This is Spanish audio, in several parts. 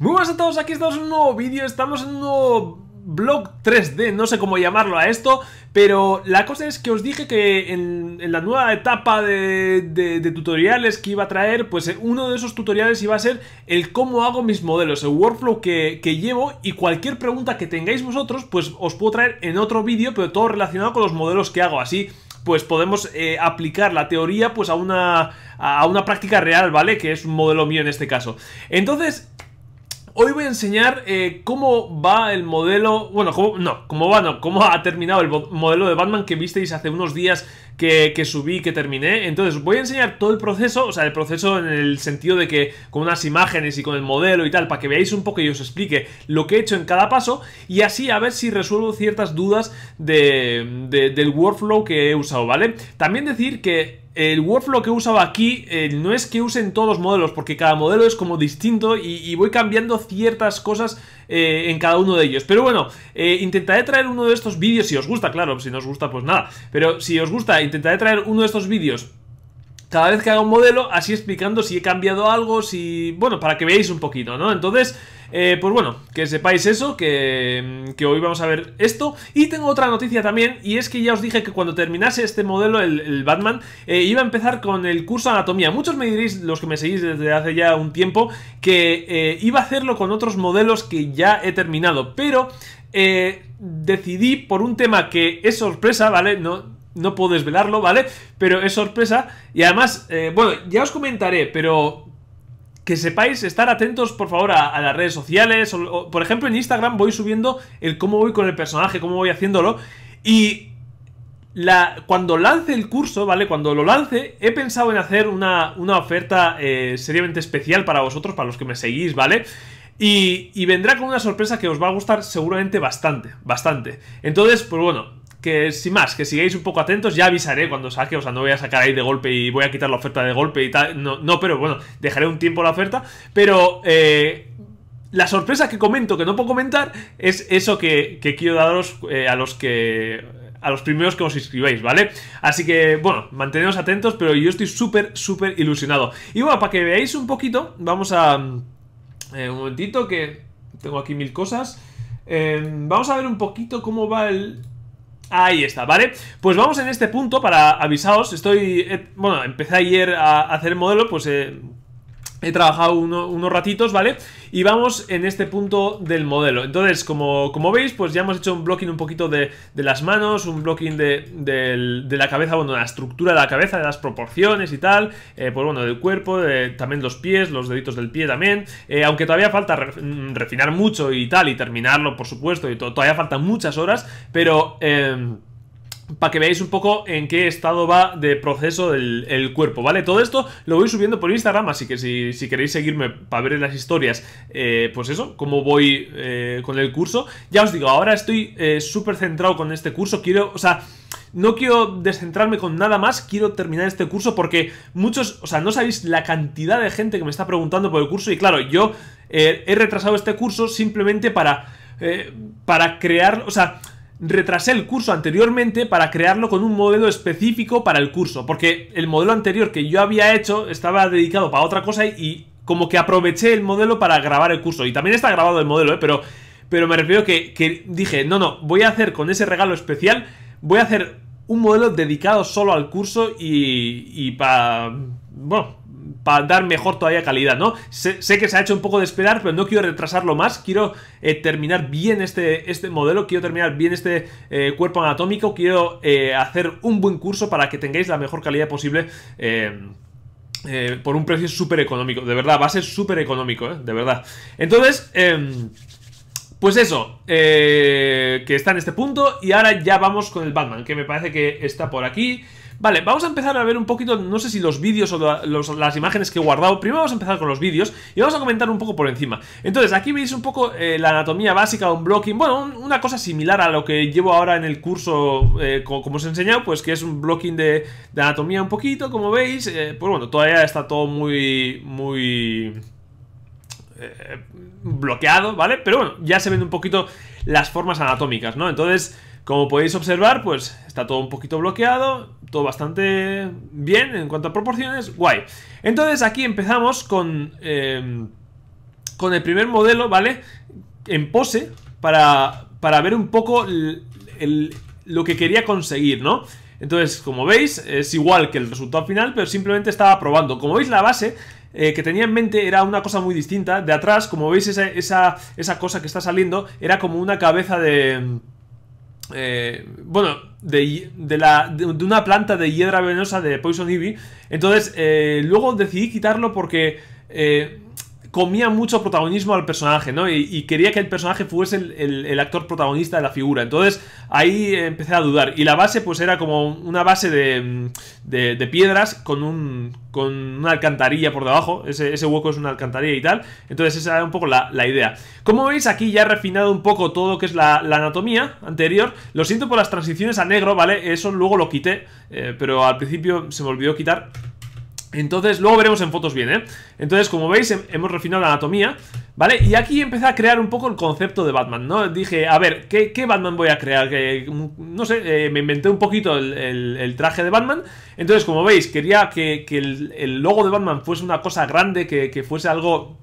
Muy buenas a todos, aquí estamos en un nuevo vídeo, estamos en un nuevo blog 3D, no sé cómo llamarlo a esto, pero la cosa es que os dije que en, la nueva etapa de, tutoriales que iba a traer, pues uno de esos tutoriales iba a ser el cómo hago mis modelos, el workflow que, llevo y cualquier pregunta que tengáis vosotros, pues os puedo traer en otro vídeo, pero todo relacionado con los modelos que hago, así pues podemos eh, aplicar la teoría pues a una, a una práctica real, ¿vale? Que es un modelo mío en este caso. Entonces, hoy voy a enseñar eh, cómo va el modelo, bueno, cómo, no, cómo va, no, cómo ha terminado el modelo de Batman que visteis hace unos días que, subí, que terminé. Entonces voy a enseñar todo el proceso, o sea, el proceso en el sentido de que con unas imágenes y con el modelo y tal, para que veáis un poco y os explique lo que he hecho en cada paso y así a ver si resuelvo ciertas dudas del workflow que he usado, ¿vale? También decir que el workflow que he usado aquí eh, no es que usen todos los modelos, porque cada modelo es como distinto y, voy cambiando ciertas cosas eh, en cada uno de ellos. Pero bueno, eh, intentaré traer uno de estos vídeos, si os gusta, claro, si no os gusta pues nada, pero si os gusta, intentaré traer uno de estos vídeos cada vez que haga un modelo, así explicando si he cambiado algo, si... bueno, para que veáis un poquito, ¿no? Entonces... Eh, pues bueno, que sepáis eso, mm, que, hoy vamos a ver esto. Y tengo otra noticia también, y es que ya os dije que cuando terminase este modelo, el, Batman, eh, iba a empezar con el curso de anatomía. Muchos me diréis, los que me seguís desde hace ya un tiempo, que eh, iba a hacerlo con otros modelos que ya he terminado. Pero decidí por un tema que es sorpresa, ¿vale? No, no puedo desvelarlo, ¿vale? Pero es sorpresa. Y además, bueno, ya os comentaré, pero que sepáis estar atentos, por favor, a, las redes sociales. por ejemplo, en Instagram voy subiendo el cómo voy con el personaje, cómo voy haciéndolo. Y la, cuando lance el curso, ¿vale? Cuando lo lance, he pensado en hacer una, oferta eh, seriamente especial para vosotros, para los que me seguís, ¿vale? Y, y vendrá con una sorpresa que os va a gustar seguramente bastante, bastante. Entonces, pues bueno, que sin más, que sigáis un poco atentos, ya avisaré cuando saque, o sea, no voy a sacar ahí de golpe y voy a quitar la oferta de golpe y tal, no, no pero bueno, dejaré un tiempo la oferta, pero eh, la sorpresa que comento, que no puedo comentar, es eso que, quiero daros eh, a los que... A los primeros que os inscribáis, ¿vale? Así que, bueno, manteneos atentos, pero yo estoy súper, súper ilusionado. Y bueno, para que veáis un poquito, vamos a... Eh, un momentito que tengo aquí mil cosas. vamos a ver un poquito cómo va el, Ahí está, ¿vale? Pues vamos en este punto para avisaros, estoy, eh, bueno, empecé ayer a hacer el modelo, pues eh, He trabajado unos ratitos, ¿vale? Y vamos en este punto del modelo. Entonces, como, como veis, pues ya hemos hecho un blocking un poquito de, las manos, un blocking de, la cabeza, bueno, la estructura de la cabeza, de las proporciones y tal, eh, pues bueno, del cuerpo, también los pies, los deditos del pie también, eh, aunque todavía falta mm, refinar mucho y tal, y terminarlo, por supuesto, y todavía faltan muchas horas, pero... Eh, para que veáis un poco en qué estado va de proceso el, cuerpo, ¿vale? Todo esto lo voy subiendo por Instagram, así que si, queréis seguirme para ver las historias, eh, pues eso, cómo voy eh, con el curso. Ya os digo, ahora estoy eh, súper centrado con este curso, quiero, o sea... No quiero descentrarme con nada más, quiero terminar este curso porque muchos, o sea, no sabéis la cantidad de gente que me está preguntando por el curso y claro, yo he retrasado este curso simplemente para, para crear, o sea, retrasé el curso anteriormente para crearlo con un modelo específico para el curso, porque el modelo anterior que yo había hecho estaba dedicado para otra cosa y como que aproveché el modelo para grabar el curso. Y también está grabado el modelo, ¿eh? pero, pero me refiero que, que dije, no, no, voy a hacer con ese regalo especial, voy a hacer un modelo dedicado solo al curso y, y para... Bueno, para dar mejor todavía calidad, ¿no? Sé, que se ha hecho un poco de esperar, pero no quiero retrasarlo más, quiero eh, terminar bien este, este modelo, quiero terminar bien este eh, cuerpo anatómico, quiero eh, hacer un buen curso para que tengáis la mejor calidad posible. por un precio súper económico, de verdad, va a ser súper económico, de verdad. Entonces, em, pues eso, que está en este punto y ahora ya vamos con el Batman, que me parece que está por aquí. Vale, vamos a empezar a ver un poquito, no sé si los vídeos o las imágenes que he guardado. Primero vamos a empezar con los vídeos y vamos a comentar un poco por encima. Entonces, aquí veis un poco eh, la anatomía básica, un blocking, bueno, una cosa similar a lo que llevo ahora en el curso, eh, como, os he enseñado, pues que es un blocking de, anatomía un poquito, como veis. Eh, pues bueno, todavía está todo muy, muy... bloqueado, ¿vale? Pero bueno, ya se ven un poquito las formas anatómicas, ¿no? Entonces, como podéis observar, pues está todo un poquito bloqueado, todo bastante bien en cuanto a proporciones, guay. Entonces aquí empezamos con, em, con el primer modelo, ¿vale? En pose, para, para ver un poco lo que quería conseguir, ¿no? Entonces, como veis, es igual que el resultado final, pero simplemente estaba probando. Como veis, la base eh, que tenía en mente era una cosa muy distinta. De atrás, como veis, esa, esa cosa que está saliendo era como una cabeza de eh, bueno, de, de, la, de, una planta de hiedra venenosa de Poison Ivy. Entonces, eh, luego decidí quitarlo porque eh, comía mucho protagonismo al personaje, ¿no? Y, quería que el personaje fuese el, actor protagonista de la figura. Entonces ahí empecé a dudar. Y la base pues era como una base de, piedras con, un, con una alcantarilla por debajo. Ese, hueco es una alcantarilla y tal. Entonces esa era un poco la, idea. Como veis aquí ya he refinado un poco todo lo que es la, anatomía anterior. Lo siento por las transiciones a negro, ¿vale? Eso luego lo quité, eh, pero al principio se me olvidó quitar entonces, luego veremos en fotos bien, ¿eh? Entonces, como veis, hemos refinado la anatomía, ¿vale? Y aquí empecé a crear un poco el concepto de Batman, ¿no? Dije, a ver, ¿qué, Batman voy a crear? Que, no sé, eh, me inventé un poquito el, traje de Batman. Entonces, como veis, quería que, el, logo de Batman fuese una cosa grande, que, fuese algo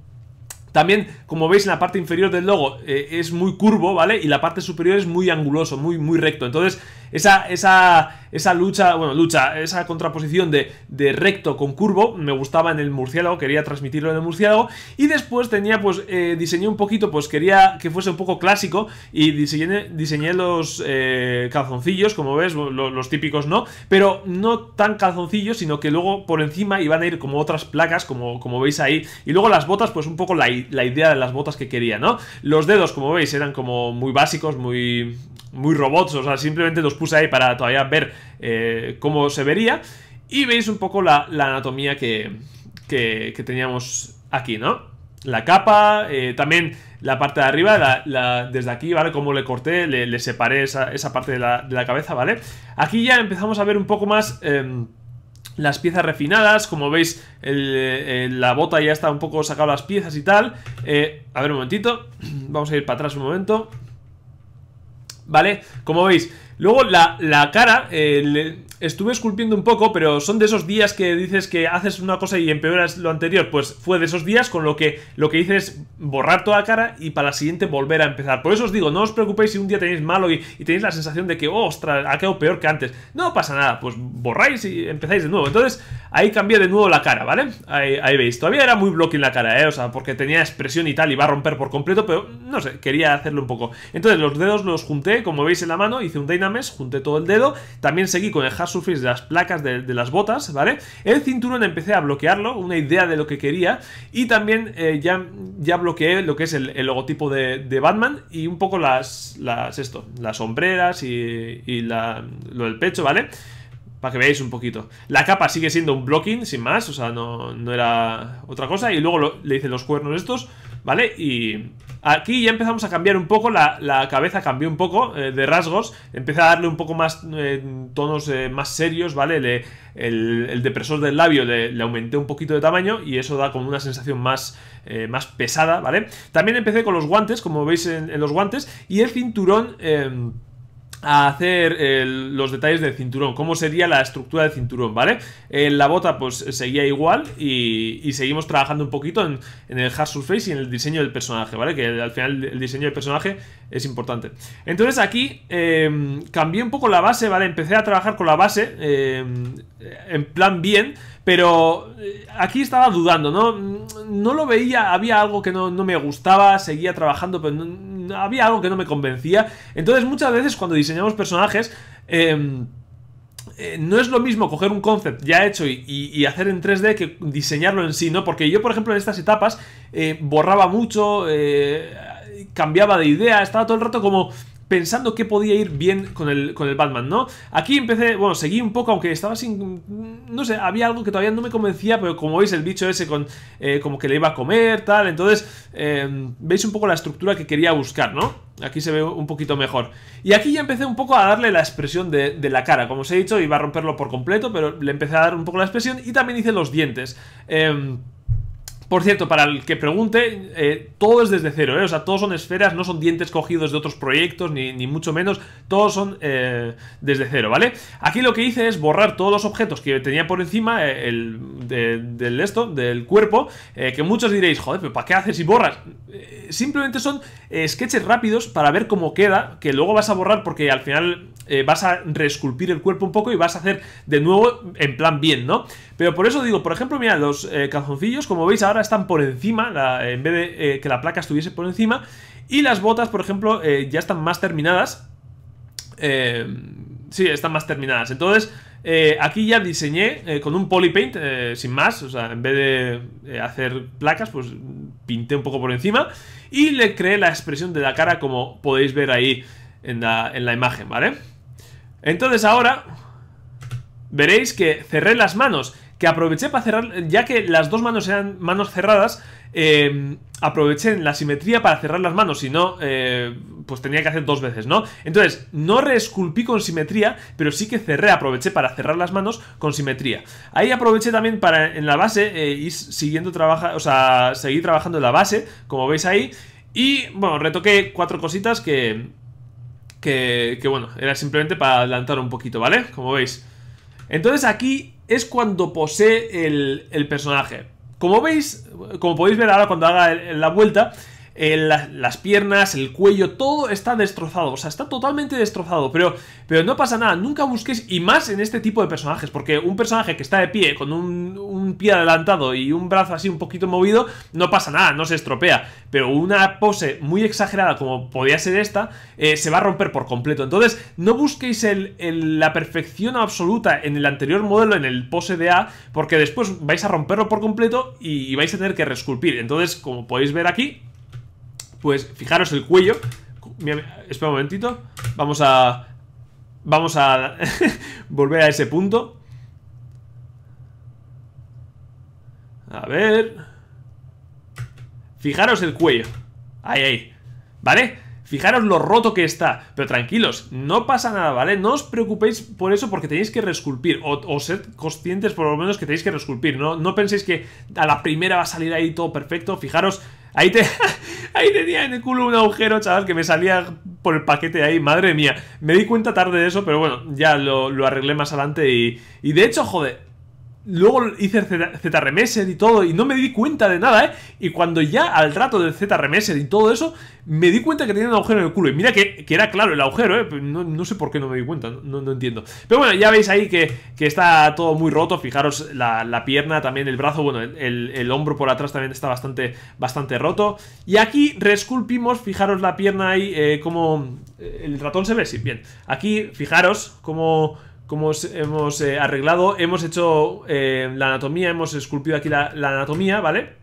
también, como veis en la parte inferior del logo, eh, es muy curvo, ¿vale? Y la parte superior es muy anguloso, muy, muy recto. Entonces, esa, esa, esa lucha, bueno, lucha, esa contraposición de, recto con curvo, me gustaba en el murciélago, quería transmitirlo en el murciélago, y después tenía, pues, eh, diseñé un poquito, pues quería que fuese un poco clásico, y diseñé, diseñé los eh, calzoncillos, como ves, los típicos no, pero no tan calzoncillos, sino que luego por encima iban a ir como otras placas, como, como veis ahí, y luego las botas, pues un poco la, la idea de las botas que quería, ¿no? Los dedos, como veis, eran como muy básicos, muy muy robots, o sea, simplemente los puse ahí para todavía ver eh, cómo se vería. Y veis un poco la, anatomía que, que, teníamos aquí, ¿no? La capa, eh, también la parte de arriba, desde aquí, ¿vale? Como le corté, le, le separé esa, parte de la, cabeza, ¿vale? Aquí ya empezamos a ver un poco más... Em, las piezas refinadas, como veis eh, la bota ya está un poco sacado las piezas y tal eh, A ver un momentito, vamos a ir para atrás un momento Vale, como veis Luego la, la cara, eh, estuve esculpiendo un poco, pero son de esos días que dices que haces una cosa y empeoras lo anterior. Pues fue de esos días, con lo que lo que hice es borrar toda cara y para la siguiente volver a empezar. Por eso os digo, no os preocupéis si un día tenéis malo y, tenéis la sensación de que, oh, ostras, ha quedado peor que antes. No pasa nada, pues borráis y empezáis de nuevo. Entonces, ahí cambié de nuevo la cara, ¿vale? Ahí, veis. Todavía era muy bloque en la cara, ¿eh? O sea, porque tenía expresión y tal, iba a romper por completo, pero no sé, quería hacerlo un poco. Entonces, los dedos los junté, como veis en la mano, hice un dynames junté todo el dedo. También seguí con el dejar de las placas de, las botas, ¿vale? El cinturón empecé a bloquearlo, una idea de lo que quería, y también eh, ya, ya bloqueé lo que es el, logotipo de, Batman y un poco las, las, esto, las sombreras y, lo del pecho, ¿vale? Para que veáis un poquito. La capa sigue siendo un blocking, sin más, o sea, no, era otra cosa, y luego le hice los cuernos estos... ¿vale? Y aquí ya empezamos a cambiar un poco, la, cabeza cambió un poco eh, de rasgos, empecé a darle un poco más eh, tonos eh, más serios, ¿vale? el, depresor del labio le, aumenté un poquito de tamaño y eso da como una sensación más, más pesada, ¿vale? También empecé con los guantes, como veis en los guantes, y el cinturón a hacer los detalles del cinturón, cómo sería la estructura del cinturón, ¿vale? En la bota pues seguía igual y, seguimos trabajando un poquito en, en el hard surface y en el diseño del personaje, ¿vale? Que al final el diseño del personaje es importante. Entonces aquí eh, cambié un poco la base, ¿vale? Empecé a trabajar con la base eh, en plan bien, pero eh, aquí estaba dudando, ¿no? No lo veía, había algo que no, me gustaba, seguía trabajando, pero había algo que no me convencía. Entonces muchas veces cuando diseñamos personajes... Em, no es lo mismo coger un concept ya hecho y, hacer en 3D que diseñarlo en sí, ¿no? Porque yo, por ejemplo, en estas etapas borraba mucho, eh, cambiaba de idea, estaba todo el rato como pensando que podía ir bien con el, con el Batman, ¿no? Aquí empecé, bueno, seguí un poco, aunque estaba sin... No sé, había algo que todavía no me convencía, pero como veis el bicho ese con eh, como que le iba a comer, tal, entonces eh, veis un poco la estructura que quería buscar, ¿no? Aquí se ve un poquito mejor. Y aquí ya empecé un poco a darle la expresión de, la cara, como os he dicho, iba a romperlo por completo, pero le empecé a dar un poco la expresión y también hice los dientes. Em, por cierto, para el que pregunte, eh, todo es desde cero, ¿eh? O sea, todos son esferas, no son dientes cogidos de otros proyectos, ni, mucho menos. Todos son eh, desde cero, ¿vale? Aquí lo que hice es borrar todos los objetos que tenía por encima eh, el, del esto, del cuerpo, que muchos diréis, joder, pero ¿para qué haces si borras? simplemente son sketches rápidos para ver cómo queda, que luego vas a borrar porque al final vas a reesculpir el cuerpo un poco y vas a hacer de nuevo en plan bien, ¿no? Pero por eso digo, por ejemplo, mira, los calzoncillos, como veis ahora, están por encima, en vez de eh, que la placa estuviese por encima. Y las botas, por ejemplo, eh, ya están más terminadas. Eh, sí, están más terminadas. Entonces, aquí ya diseñé con un polypaint, sin más. O sea, en vez de hacer placas, pues pinté un poco por encima. Y le creé la expresión de la cara, como podéis ver ahí en la, en la imagen, ¿vale? Entonces ahora veréis que cerré las manos que aproveché para cerrar, ya que las dos manos eran manos cerradas, eh, aproveché la simetría para cerrar las manos, si no, eh, pues tenía que hacer dos veces, ¿no? Entonces, no reesculpí con simetría, pero sí que cerré, aproveché para cerrar las manos con simetría. Ahí aproveché también para, en la base, eh, ir siguiendo trabajar o sea, seguir trabajando en la base, como veis ahí, y, bueno, retoqué cuatro cositas que... Que, que bueno, era simplemente para adelantar un poquito, ¿vale? Como veis. Entonces aquí es cuando posee el, personaje. Como veis, como podéis ver ahora cuando haga la vuelta, las piernas, el cuello, todo está destrozado, o sea, está totalmente destrozado, pero, pero no pasa nada, nunca busquéis, y más en este tipo de personajes, porque un personaje que está de pie, con un, pie adelantado y un brazo así un poquito movido, no pasa nada, no se estropea, pero una pose muy exagerada como podía ser esta, eh, se va a romper por completo, entonces no busquéis la perfección absoluta en el anterior modelo, en el pose de A, porque después vais a romperlo por completo y vais a tener que resculpir, entonces como podéis ver aquí, pues fijaros el cuello. Espera un momentito. Vamos a... Vamos a volver a ese punto. A ver... Fijaros el cuello. Ahí, ahí. ¿Vale? Fijaros lo roto que está. Pero tranquilos, no pasa nada, ¿vale? No os preocupéis por eso porque tenéis que resculpir. O, sed conscientes por lo menos que tenéis que resculpir. No, no penséis que a la primera va a salir ahí todo perfecto. Fijaros Ahí te, ahí tenía en el culo un agujero, chaval, que me salía por el paquete de ahí. Madre mía, me di cuenta tarde de eso, pero bueno, ya lo, lo arreglé más adelante y, y de hecho, joder, Luego hice el Z Remeser y todo, y no me di cuenta de nada, ¿eh? Y cuando ya al rato del Z Remeser y todo eso, me di cuenta que tenía un agujero en el culo. Y mira que, era claro el agujero, ¿eh? No, sé por qué no me di cuenta, no, no entiendo. Pero bueno, ya veis ahí que, está todo muy roto. Fijaros la, pierna, también el brazo, bueno, el, hombro por atrás también está bastante, bastante roto. Y aquí resculpimos, fijaros la pierna ahí, eh, como... Eh, ¿El ratón se ve? Sí, bien. Aquí, fijaros como como hemos eh, arreglado. Hemos hecho eh, la anatomía, hemos esculpido aquí la, anatomía, ¿vale?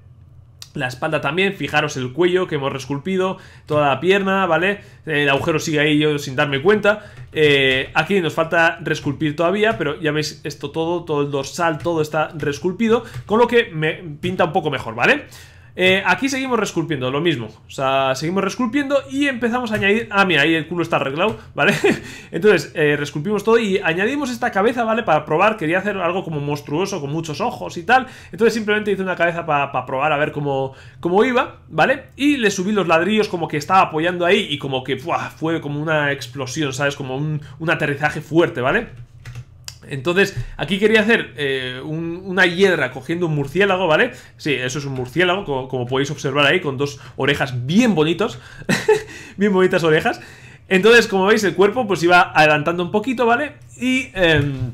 La espalda también, fijaros el cuello que hemos resculpido, toda la pierna, ¿vale? El agujero sigue ahí yo sin darme cuenta. Eh, aquí nos falta resculpir todavía, pero ya veis esto todo, todo el dorsal, todo está resculpido, con lo que me pinta un poco mejor, ¿vale? vale eh, aquí seguimos resculpiendo, lo mismo. O sea, seguimos resculpiendo y empezamos a añadir... Ah, mira, ahí el culo está arreglado, ¿vale? Entonces, eh, resculpimos todo y añadimos esta cabeza, ¿vale? Para probar, quería hacer algo como monstruoso, con muchos ojos y tal. Entonces simplemente hice una cabeza para probar a ver cómo, cómo iba, ¿vale? Y le subí los ladrillos como que estaba apoyando ahí y como que fue como una explosión, ¿sabes? Como un, un aterrizaje fuerte, ¿vale? Entonces, aquí quería hacer eh, una hierra cogiendo un murciélago, ¿vale? Sí, eso es un murciélago, como, podéis observar ahí, con dos orejas bien bonitos. bien bonitas orejas. Entonces, como veis, el cuerpo pues iba adelantando un poquito, ¿vale? Y... Em,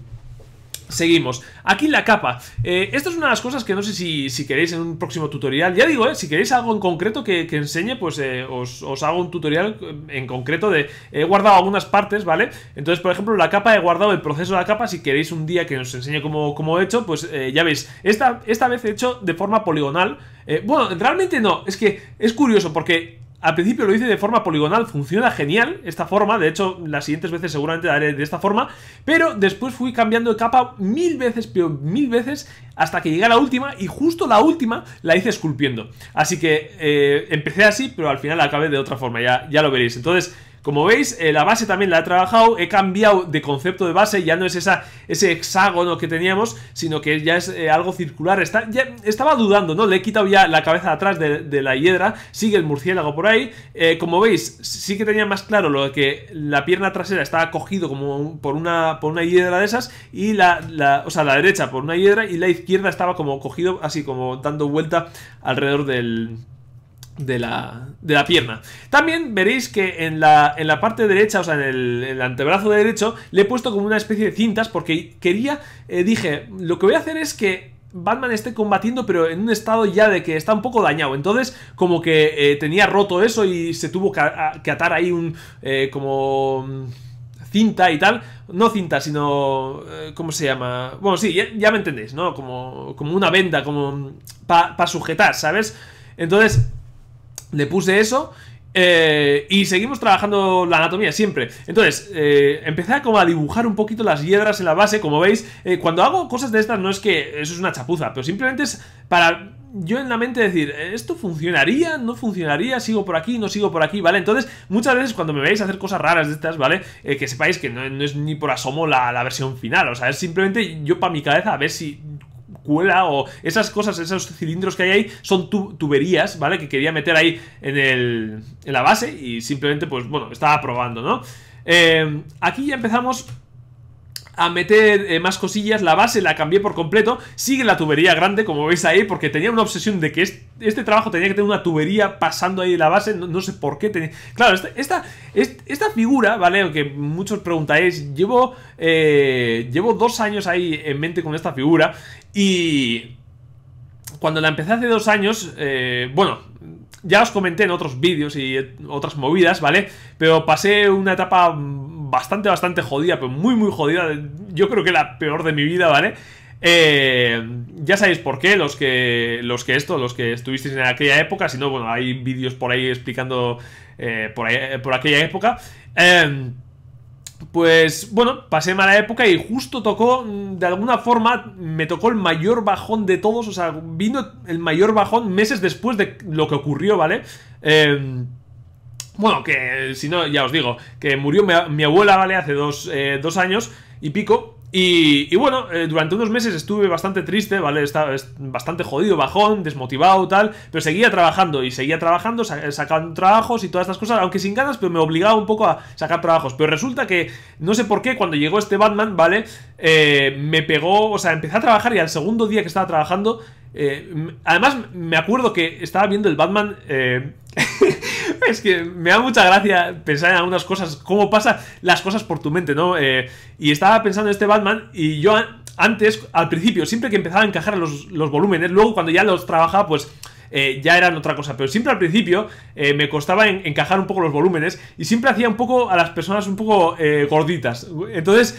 Seguimos. Aquí la capa. Eh, esto es una de las cosas que no sé si, si queréis en un próximo tutorial. Ya digo, eh, si queréis algo en concreto que, enseñe, pues eh, os, hago un tutorial en concreto de... He guardado algunas partes, ¿vale? Entonces, por ejemplo, la capa, he guardado el proceso de la capa. Si queréis un día que os enseñe cómo, he hecho, pues ya veis. esta vez he hecho de forma poligonal. bueno, realmente no. Es que es curioso porque al principio lo hice de forma poligonal, funciona genial esta forma, de hecho las siguientes veces seguramente haré de esta forma, pero después fui cambiando de capa mil veces, pero mil veces, hasta que llegué a la última y justo la última la hice esculpiendo. Así que eh, empecé así, pero al final la acabé de otra forma, ya, ya lo veréis. Entonces... Como veis, eh, la base también la he trabajado, he cambiado de concepto de base, ya no es esa, ese hexágono que teníamos, sino que ya es eh, algo circular. estaba dudando, ¿no? Le he quitado ya la cabeza de atrás de, la hiedra, sigue el murciélago por ahí. Eh, como veis, sí que tenía más claro lo de que la pierna trasera estaba cogido como por, una, por una hiedra de esas, y la, la, o sea, la derecha por una hiedra y la izquierda estaba como cogido así, como dando vuelta alrededor del de la, de la, pierna. También veréis que en la, en la parte derecha, o sea, en el, antebrazo derecho, le he puesto como una especie de cintas porque quería, eh, dije, lo que voy a hacer es que Batman esté combatiendo, pero en un estado ya de que está un poco dañado. Entonces, como que eh, tenía roto eso y se tuvo que, atar ahí un. Eh, como. Mm, cinta y tal. No cinta, sino. ¿Cómo se llama? Bueno, sí, ya, me entendéis, ¿no? Como, como una venda, como. Mm, para sujetar, ¿sabes? Entonces, le puse eso eh, y seguimos trabajando la anatomía siempre. Entonces, eh, empecé como a dibujar un poquito las hiedras en la base. Como veis, eh, cuando hago cosas de estas no es que eso es una chapuza, pero simplemente es para yo en la mente decir, ¿esto funcionaría? ¿No funcionaría? ¿Sigo por aquí? ¿No sigo por aquí? ¿Vale? Entonces, muchas veces cuando me veis hacer cosas raras de estas, ¿vale? que sepáis que no, es ni por asomo la, la, versión final. O sea, es simplemente yo para mi cabeza a ver si o esas cosas, esos cilindros que hay ahí, son tuberías, ¿vale? Que quería meter ahí en, el, en la base y simplemente, pues bueno, estaba probando, ¿no? Eh, aquí ya empezamos a meter eh, más cosillas. La base la cambié por completo. Sigue la tubería grande, como veis ahí, porque tenía una obsesión de que este, trabajo tenía que tener una tubería pasando ahí la base. No, sé por qué. Tenía... Claro, este, esta, esta, figura, ¿vale? Aunque muchos preguntáis, llevo, eh, llevo dos años ahí en mente con esta figura y... Cuando la empecé hace dos años, eh, bueno, ya os comenté en otros vídeos y otras movidas, ¿vale? Pero pasé una etapa bastante, bastante jodida, pero muy, muy jodida. Yo creo que la peor de mi vida, ¿vale? Eh, ya sabéis por qué, los que, los que esto, los que estuvisteis en aquella época, si no, bueno, hay vídeos por ahí explicando eh, por, eh, por, aquella época. Em, pues bueno, pasé mala época y justo tocó, de alguna forma, me tocó el mayor bajón de todos, o sea, vino el mayor bajón meses después de lo que ocurrió, ¿vale? Eh, bueno, que si no, ya os digo, que murió mi, abuela, ¿vale? Hace eh, dos, años y pico. Y, bueno, eh, durante unos meses estuve bastante triste, ¿vale? Estaba bastante jodido, bajón, desmotivado, tal. Pero seguía trabajando y seguía trabajando, eh, sacando trabajos y todas estas cosas, aunque sin ganas, pero me obligaba un poco a sacar trabajos. Pero resulta que, no sé por qué, cuando llegó este Batman, ¿vale? me pegó, o sea, empecé a trabajar y al segundo día que estaba trabajando, además, me acuerdo que estaba viendo el Batman. Eh, es que me da mucha gracia pensar en algunas cosas, cómo pasan las cosas por tu mente, ¿no? Eh, y estaba pensando en este Batman y yo antes, al principio, siempre que empezaba a encajar los, volúmenes, luego cuando ya los trabajaba, pues... Eh, ya eran otra cosa. Pero siempre al principio eh, me costaba encajar un poco los volúmenes y siempre hacía un poco a las personas un poco gorditas. Entonces,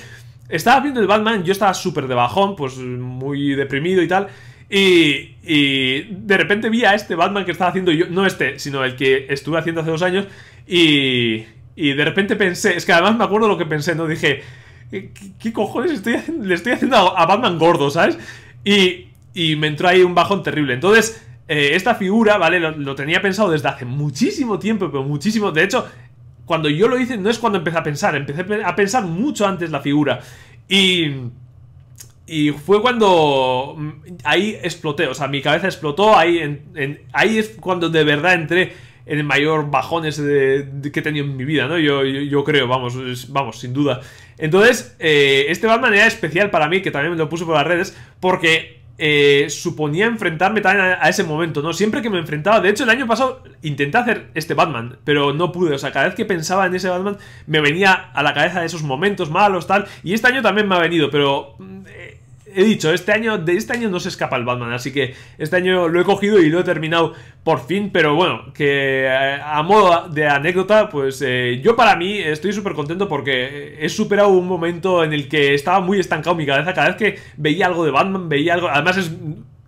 estaba viendo el Batman, yo estaba súper de bajón, pues muy deprimido y tal. Y, de repente vi a este Batman que estaba haciendo yo, no este, sino el que estuve haciendo hace dos años, y, de repente pensé, es que además me acuerdo lo que pensé, ¿no? Dije, ¿qué, cojones le estoy haciendo a, Batman gordo, ¿sabes? Y, me entró ahí un bajón terrible. Entonces, eh, esta figura, ¿vale? Lo, lo tenía pensado desde hace muchísimo tiempo, pero muchísimo. De hecho, cuando yo lo hice, no es cuando empecé a pensar, empecé a pensar mucho antes la figura. Y... Y fue cuando mm, ahí exploté, o sea, mi cabeza explotó, ahí, ahí es cuando de verdad entré en el mayor bajón de, que he tenido en mi vida, ¿no? Yo, yo, creo, vamos, vamos, sin duda. Entonces, eh, este Batman era especial para mí, que también me lo puse por las redes, porque eh, suponía enfrentarme también a, ese momento, ¿no? Siempre que me enfrentaba, de hecho el año pasado intenté hacer este Batman, pero no pude, o sea, cada vez que pensaba en ese Batman me venía a la cabeza de esos momentos malos, tal, y este año también me ha venido, pero... Mm, eh, he dicho, este año, de este año no se escapa el Batman, así que este año lo he cogido y lo he terminado por fin, pero bueno, que eh, a modo de anécdota, pues eh, yo para mí estoy súper contento porque he superado un momento en el que estaba muy estancado mi cabeza, cada vez que veía algo de Batman, veía algo, además es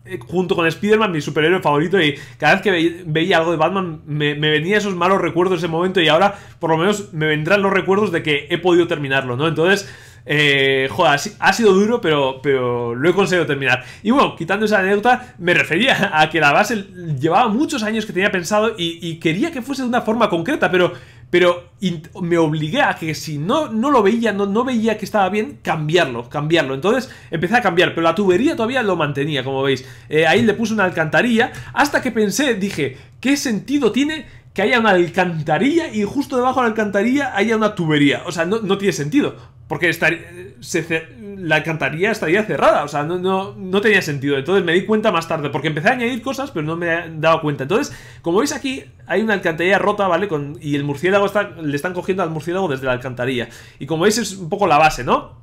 eh, junto con Spider-Man, mi superhéroe favorito, y cada vez que veía, algo de Batman me, me venían esos malos recuerdos de ese momento y ahora por lo menos me vendrán los recuerdos de que he podido terminarlo, ¿no? Entonces... Eh, joder, ha sido duro, pero, pero lo he conseguido terminar. Y bueno, quitando esa anécdota, me refería a que la base llevaba muchos años que tenía pensado y, quería que fuese de una forma concreta, pero pero me obligué a que si no, no lo veía, no, no veía que estaba bien, cambiarlo, cambiarlo. Entonces empecé a cambiar, pero la tubería todavía lo mantenía, como veis. Eh, ahí le puse una alcantarilla, hasta que pensé, dije, ¿qué sentido tiene que haya una alcantarilla y justo debajo de la alcantarilla haya una tubería? O sea, no, no tiene sentido. Porque la alcantarilla estaría cerrada, o sea, no, tenía sentido. Entonces me di cuenta más tarde, porque empecé a añadir cosas, pero no me he dado cuenta. Entonces, como veis aquí, hay una alcantarilla rota, ¿vale? y el murciélago le están cogiendo al murciélago desde la alcantarilla. Y como veis, es un poco la base, ¿no?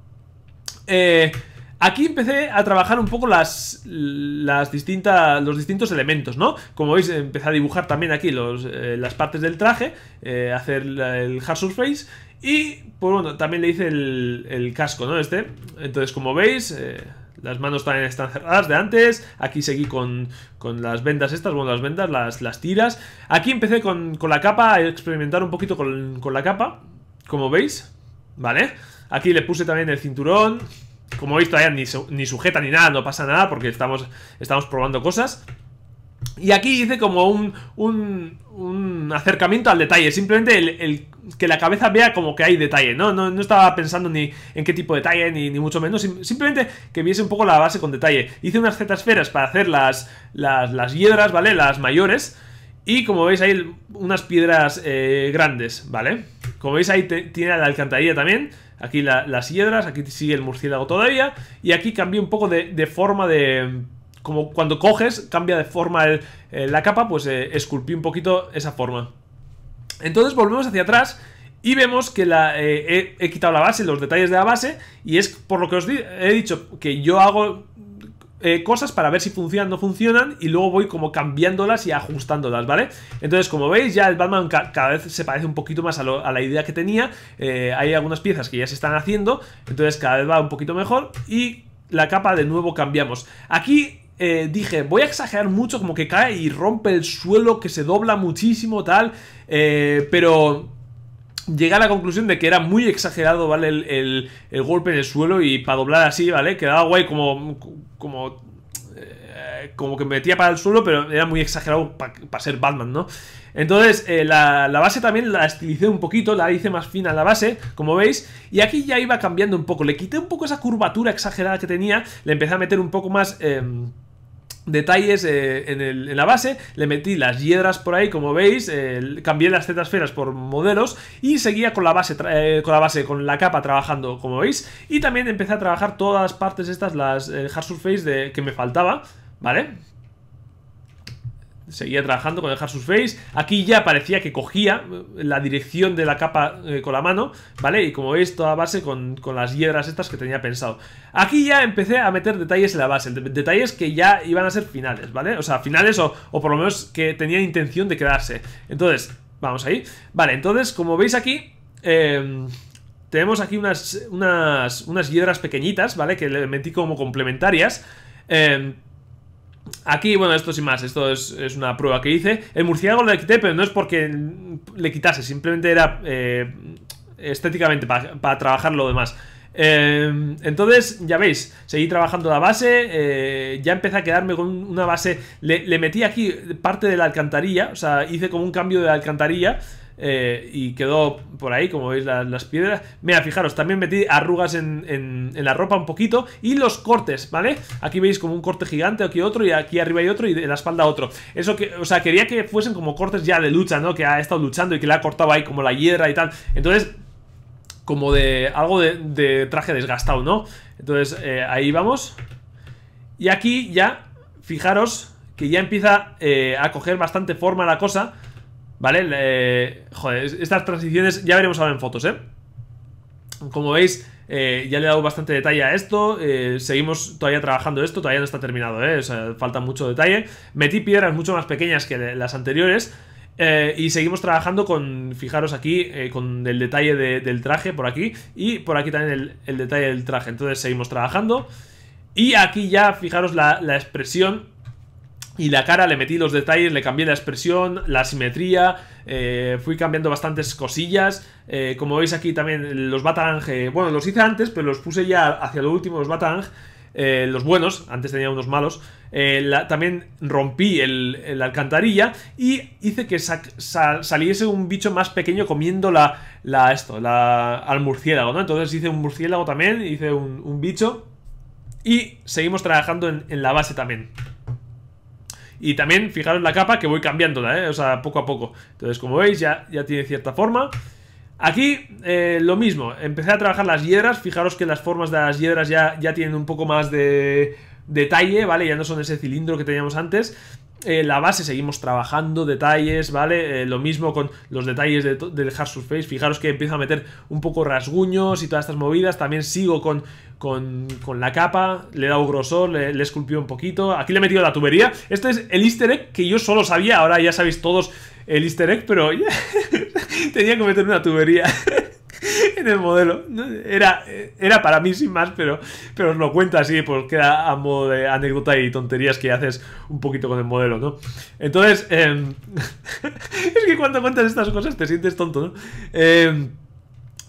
Eh, aquí empecé a trabajar un poco las, las distintas, los distintos elementos, ¿no? Como veis, empecé a dibujar también aquí eh, las partes del traje, eh, hacer el hard surface y pues bueno, también le hice el, casco, ¿no? Este. Entonces, como veis, eh, las manos también están cerradas de antes. Aquí seguí con, las vendas estas, bueno, las vendas, las, las tiras. Aquí empecé con, la capa, a experimentar un poquito con, la capa, como veis. ¿Vale? Aquí le puse también el cinturón. Como veis, todavía ni, ni sujeta ni nada, no pasa nada porque estamos, estamos probando cosas. Y aquí hice como un, un, acercamiento al detalle, simplemente el, que la cabeza vea como que hay detalle, ¿no? No, estaba pensando ni en qué tipo de detalle, ni, mucho menos, simplemente que viese un poco la base con detalle. Hice unas esferas para hacer las, las, las, hiedras, ¿vale? Las mayores, y como veis ahí unas piedras eh, grandes, ¿vale? Como veis ahí tiene la alcantarilla también, aquí las hiedras, aquí sigue el murciélago todavía, y aquí cambié un poco de forma de como cuando coges, cambia de forma la capa, pues eh, esculpí un poquito esa forma. Entonces volvemos hacia atrás y vemos que eh, he, quitado la base, los detalles de la base, y es por lo que os he dicho que yo hago eh, cosas para ver si funcionan o no funcionan, y luego voy como cambiándolas y ajustándolas, ¿vale? Entonces, como veis, ya el Batman cada vez se parece un poquito más a, la idea que tenía, hay algunas piezas que ya se están haciendo, entonces cada vez va un poquito mejor, y la capa de nuevo cambiamos. Aquí eh, dije, voy a exagerar mucho, como que cae y rompe el suelo, que se dobla muchísimo, tal. Eh, pero llegué a la conclusión de que era muy exagerado, ¿vale? El, golpe en el suelo y para doblar así, ¿vale? Quedaba guay como... como eh, como que metía para el suelo, pero era muy exagerado para ser Batman, ¿no? Entonces, la, base también la estilicé un poquito, la hice más fina la base, como veis, y aquí ya iba cambiando un poco, le quité un poco esa curvatura exagerada que tenía, le empecé a meter un poco más... Em, detalles eh, en, la base, le metí las hiedras por ahí, como veis, eh, cambié las tetasferas por modelos y seguía con la base, eh, con la base, con la capa trabajando, como veis, y también empecé a trabajar todas las partes estas, las hard surface de, que me faltaba, ¿vale? seguía trabajando con el sus Face. Aquí ya parecía que cogía eh, la dirección de la capa eh, con la mano, ¿vale? Y como veis, toda base con, las hiedras estas que tenía pensado. Aquí ya empecé a meter detalles en la base, detalles que ya iban a ser finales, ¿vale? O sea, finales o, por lo menos que tenía intención de quedarse. Entonces, vamos ahí. Vale, entonces, como veis aquí... Em, tenemos aquí unas, unas, unas hiedras pequeñitas, ¿vale? Que le metí como complementarias. Eh, Aquí, bueno, esto sin más, esto es, una prueba que hice. El murciélago lo quité, pero no es porque le quitase, simplemente era eh, estéticamente para, trabajar lo demás. Eh, entonces, ya veis, seguí trabajando la base, eh, ya empecé a quedarme con una base, le, metí aquí parte de la alcantarilla, o sea, hice como un cambio de alcantarilla eh, y quedó por ahí, como veis, las piedras. Mira, fijaros, también metí arrugas en, la ropa un poquito y los cortes, ¿vale? Aquí veis como un corte gigante, aquí otro y aquí arriba hay otro y en la espalda otro. Eso que, o sea, quería que fuesen como cortes ya de lucha, ¿no? Que ha estado luchando y que le ha cortado ahí como la hierra y tal. Entonces, como de algo de, traje desgastado, ¿no? Entonces, eh, ahí vamos. Y aquí ya, fijaros que ya empieza eh, a coger bastante forma la cosa. ¿Vale? joder, estas transiciones ya veremos ahora en fotos, ¿eh? Como veis, eh, ya le he dado bastante detalle a esto. Eh, seguimos todavía trabajando esto, todavía no está terminado, ¿eh? O sea, falta mucho detalle. Metí piedras mucho más pequeñas que las anteriores. Eh, y seguimos trabajando con, fijaros aquí, con el detalle del traje por aquí y por aquí también el, detalle del traje. Entonces seguimos trabajando. Y aquí ya, fijaros la expresión y la cara, le metí los detalles, le cambié la expresión, la simetría, eh, fui cambiando bastantes cosillas. Eh, como veis aquí también los Batang, eh, bueno, los hice antes, pero los puse ya hacia lo último, los Batang, los buenos, antes tenía unos malos. también rompí la alcantarilla y hice que saliese un bicho más pequeño comiendo la, esto, al murciélago, ¿no? Entonces hice un murciélago también, hice un, bicho y seguimos trabajando en la base también. Y también, fijaros la capa que voy cambiándola, ¿eh? o sea, poco a poco. Entonces, como veis, ya, ya tiene cierta forma. Aquí eh, lo mismo, empecé a trabajar las hiedras, fijaros que las formas de las hiedras ya, ya tienen un poco más de detalle, ¿vale? Ya no son ese cilindro que teníamos antes. Eh, la base seguimos trabajando, detalles, ¿vale? Eh, lo mismo con los detalles de, de, surface. Fijaros que empiezo a meter un poco rasguños y todas estas movidas. También sigo con, con, con la capa, le he dado grosor, le, le he un poquito. Aquí le he metido la tubería. Este es el easter egg que yo solo sabía, ahora ya sabéis todos el easter egg, pero tenía que meter una tubería. en el modelo. Era, era para mí sin más, pero, pero os lo cuento así, pues queda a modo de anécdota y tonterías que haces un poquito con el modelo, ¿no? Entonces, em, es que cuando cuentas estas cosas te sientes tonto, ¿no? Em,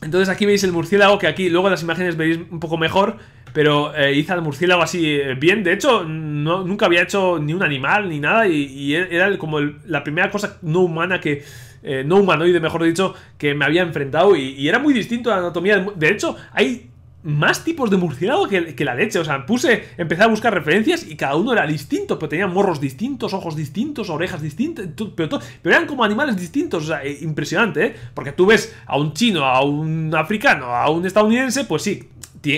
entonces aquí veis el murciélago, que aquí luego en las imágenes veis un poco mejor, pero eh, hizo al murciélago así eh, bien. De hecho, no, nunca había hecho ni un animal ni nada y, era como la primera cosa no humana que, eh, no humanoide, mejor dicho, que me había enfrentado y, era muy distinto a la anatomía. De, hecho, hay más tipos de murciélago que, la leche. O sea, puse, empecé a buscar referencias y cada uno era distinto, pero tenía morros distintos, ojos distintos, orejas distintas, pero, pero eran como animales distintos. O sea, eh, impresionante, ¿eh? Porque tú ves a un chino, a un africano, a un estadounidense, pues sí,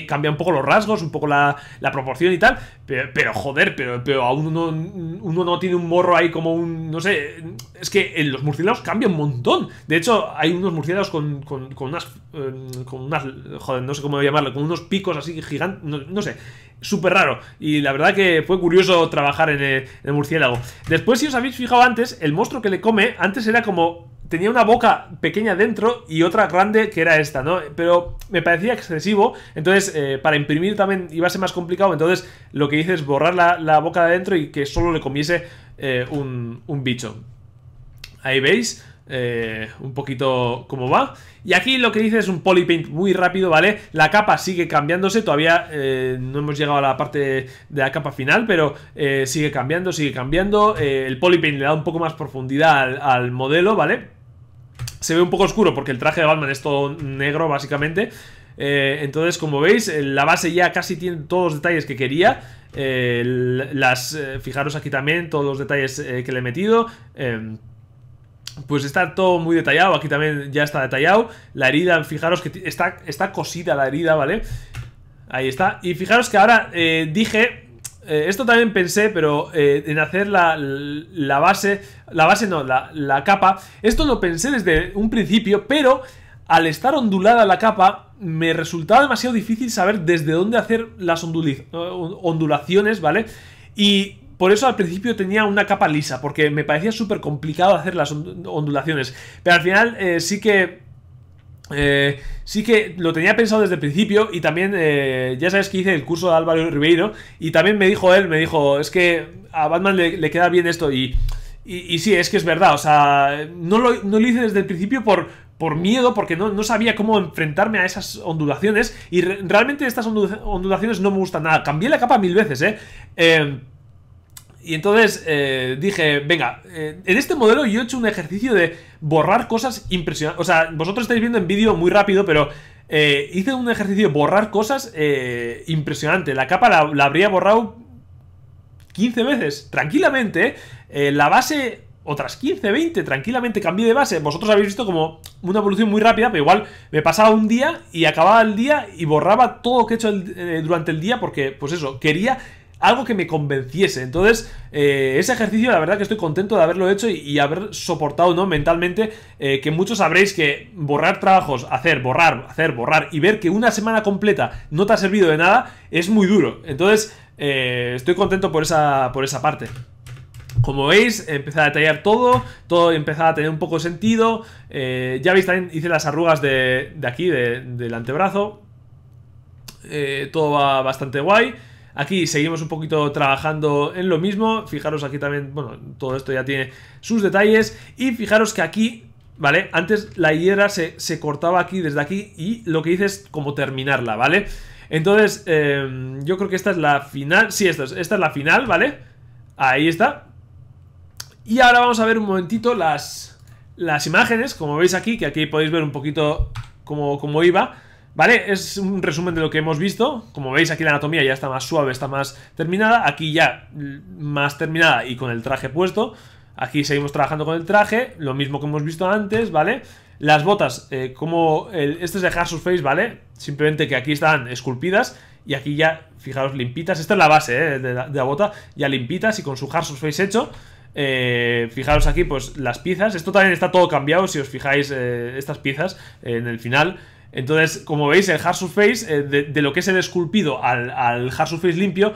cambia un poco los rasgos, un poco la, proporción y tal, pero, joder, pero, aún uno, no tiene un morro ahí como un, no sé, es que en los murciélagos cambia un montón. De hecho, hay unos murciélagos con, con, unas, em, con unas, joder, no sé cómo llamarlo, con unos picos así gigantes, no, sé, súper raro. Y la verdad que fue curioso trabajar eh, en el murciélago. Después, si os habéis fijado antes, el monstruo que le come antes era como tenía una boca pequeña dentro y otra grande que era esta, ¿no? Pero me parecía excesivo, entonces eh, para imprimir también iba a ser más complicado, entonces lo que hice es borrar la, boca de adentro y que solo le comiese eh, un, bicho. Ahí veis. Eh, un poquito cómo va y aquí lo que hice es un polypaint muy rápido, ¿vale? La capa sigue cambiándose, todavía no hemos llegado a la parte de la capa final, pero sigue cambiando, sigue cambiando, el polypaint le da un poco más profundidad al modelo, ¿vale? se ve un poco oscuro porque el traje de Batman es todo negro básicamente. Eh, entonces, como veis, eh, la base ya casi tiene todos los detalles que quería. Eh, las, fijaros aquí también todos los detalles que le he metido. pues está todo muy detallado, aquí también ya está detallado. La herida, fijaros que está, está cosida la herida, ¿vale? Ahí está. Y fijaros que ahora dije eh, esto también pensé, pero eh, en hacer la, base, la base no, la, capa. Esto lo pensé desde un principio, pero al estar ondulada la capa, me resultaba demasiado difícil saber desde dónde hacer las eh, ondulaciones, ¿vale? Y por eso al principio tenía una capa lisa, porque me parecía súper complicado hacer las ondulaciones. Pero al final sí que eh, sí que lo tenía pensado desde el principio y también eh, ya sabes que hice el curso de Álvaro Ribeiro y también me dijo él, me dijo, es que a Batman le, queda bien esto y, y, sí, es que es verdad, o sea, no lo, no lo hice desde el principio por, por miedo, porque no, sabía cómo enfrentarme a esas ondulaciones y realmente estas ondulaciones no me gustan nada, cambié la capa mil veces, ¿eh? Em, y entonces eh, dije, venga, en este modelo yo he hecho un ejercicio de borrar cosas impresionantes. O sea, vosotros estáis viendo en vídeo muy rápido, pero eh, hice un ejercicio borrar cosas eh, impresionante. La capa la, habría borrado 15 veces, tranquilamente. Eh, la base, otras 15, 20, tranquilamente cambié de base. Vosotros habéis visto como una evolución muy rápida, pero igual me pasaba un día y acababa el día y borraba todo lo que he hecho eh, durante el día porque, pues eso, quería algo que me convenciese. Entonces, eh, ese ejercicio, la verdad que estoy contento de haberlo hecho y, haber soportado ¿no? mentalmente eh, que muchos sabréis que borrar trabajos, hacer, borrar, hacer, borrar y ver que una semana completa no te ha servido de nada es muy duro. Entonces, eh, estoy contento por esa, por esa parte. Como veis, empecé a detallar todo, todo empezaba a tener un poco de sentido. ya veis, también hice las arrugas de, de aquí, del antebrazo. todo va bastante guay. Aquí seguimos un poquito trabajando en lo mismo. Fijaros aquí también, bueno, todo esto ya tiene sus detalles. Y fijaros que aquí, ¿vale? Antes la hierra se, cortaba aquí, desde aquí, y lo que hice es como terminarla, ¿vale? Entonces, em, yo creo que esta es la final. Sí, esta es, esta es la final, ¿vale? Ahí está. Y ahora vamos a ver un momentito las, las imágenes, como veis aquí, que aquí podéis ver un poquito como cómo iba. ¿Vale? Es un resumen de lo que hemos visto. Como veis, aquí la anatomía ya está más suave, está más terminada. Aquí ya más terminada y con el traje puesto. Aquí seguimos trabajando con el traje, lo mismo que hemos visto antes, ¿vale? Las botas, eh, como este es de Hard Surface, ¿vale? Simplemente que aquí están esculpidas y aquí ya, fijaros, limpitas. Esta es la base eh, de, la, bota, ya limpitas y con su Hard Surface hecho. Eh, fijaros aquí, pues las piezas. Esto también está todo cambiado, si os fijáis, estas piezas en el final entonces, como veis, el hard surface, eh, de, lo que es el esculpido al, hard surface limpio,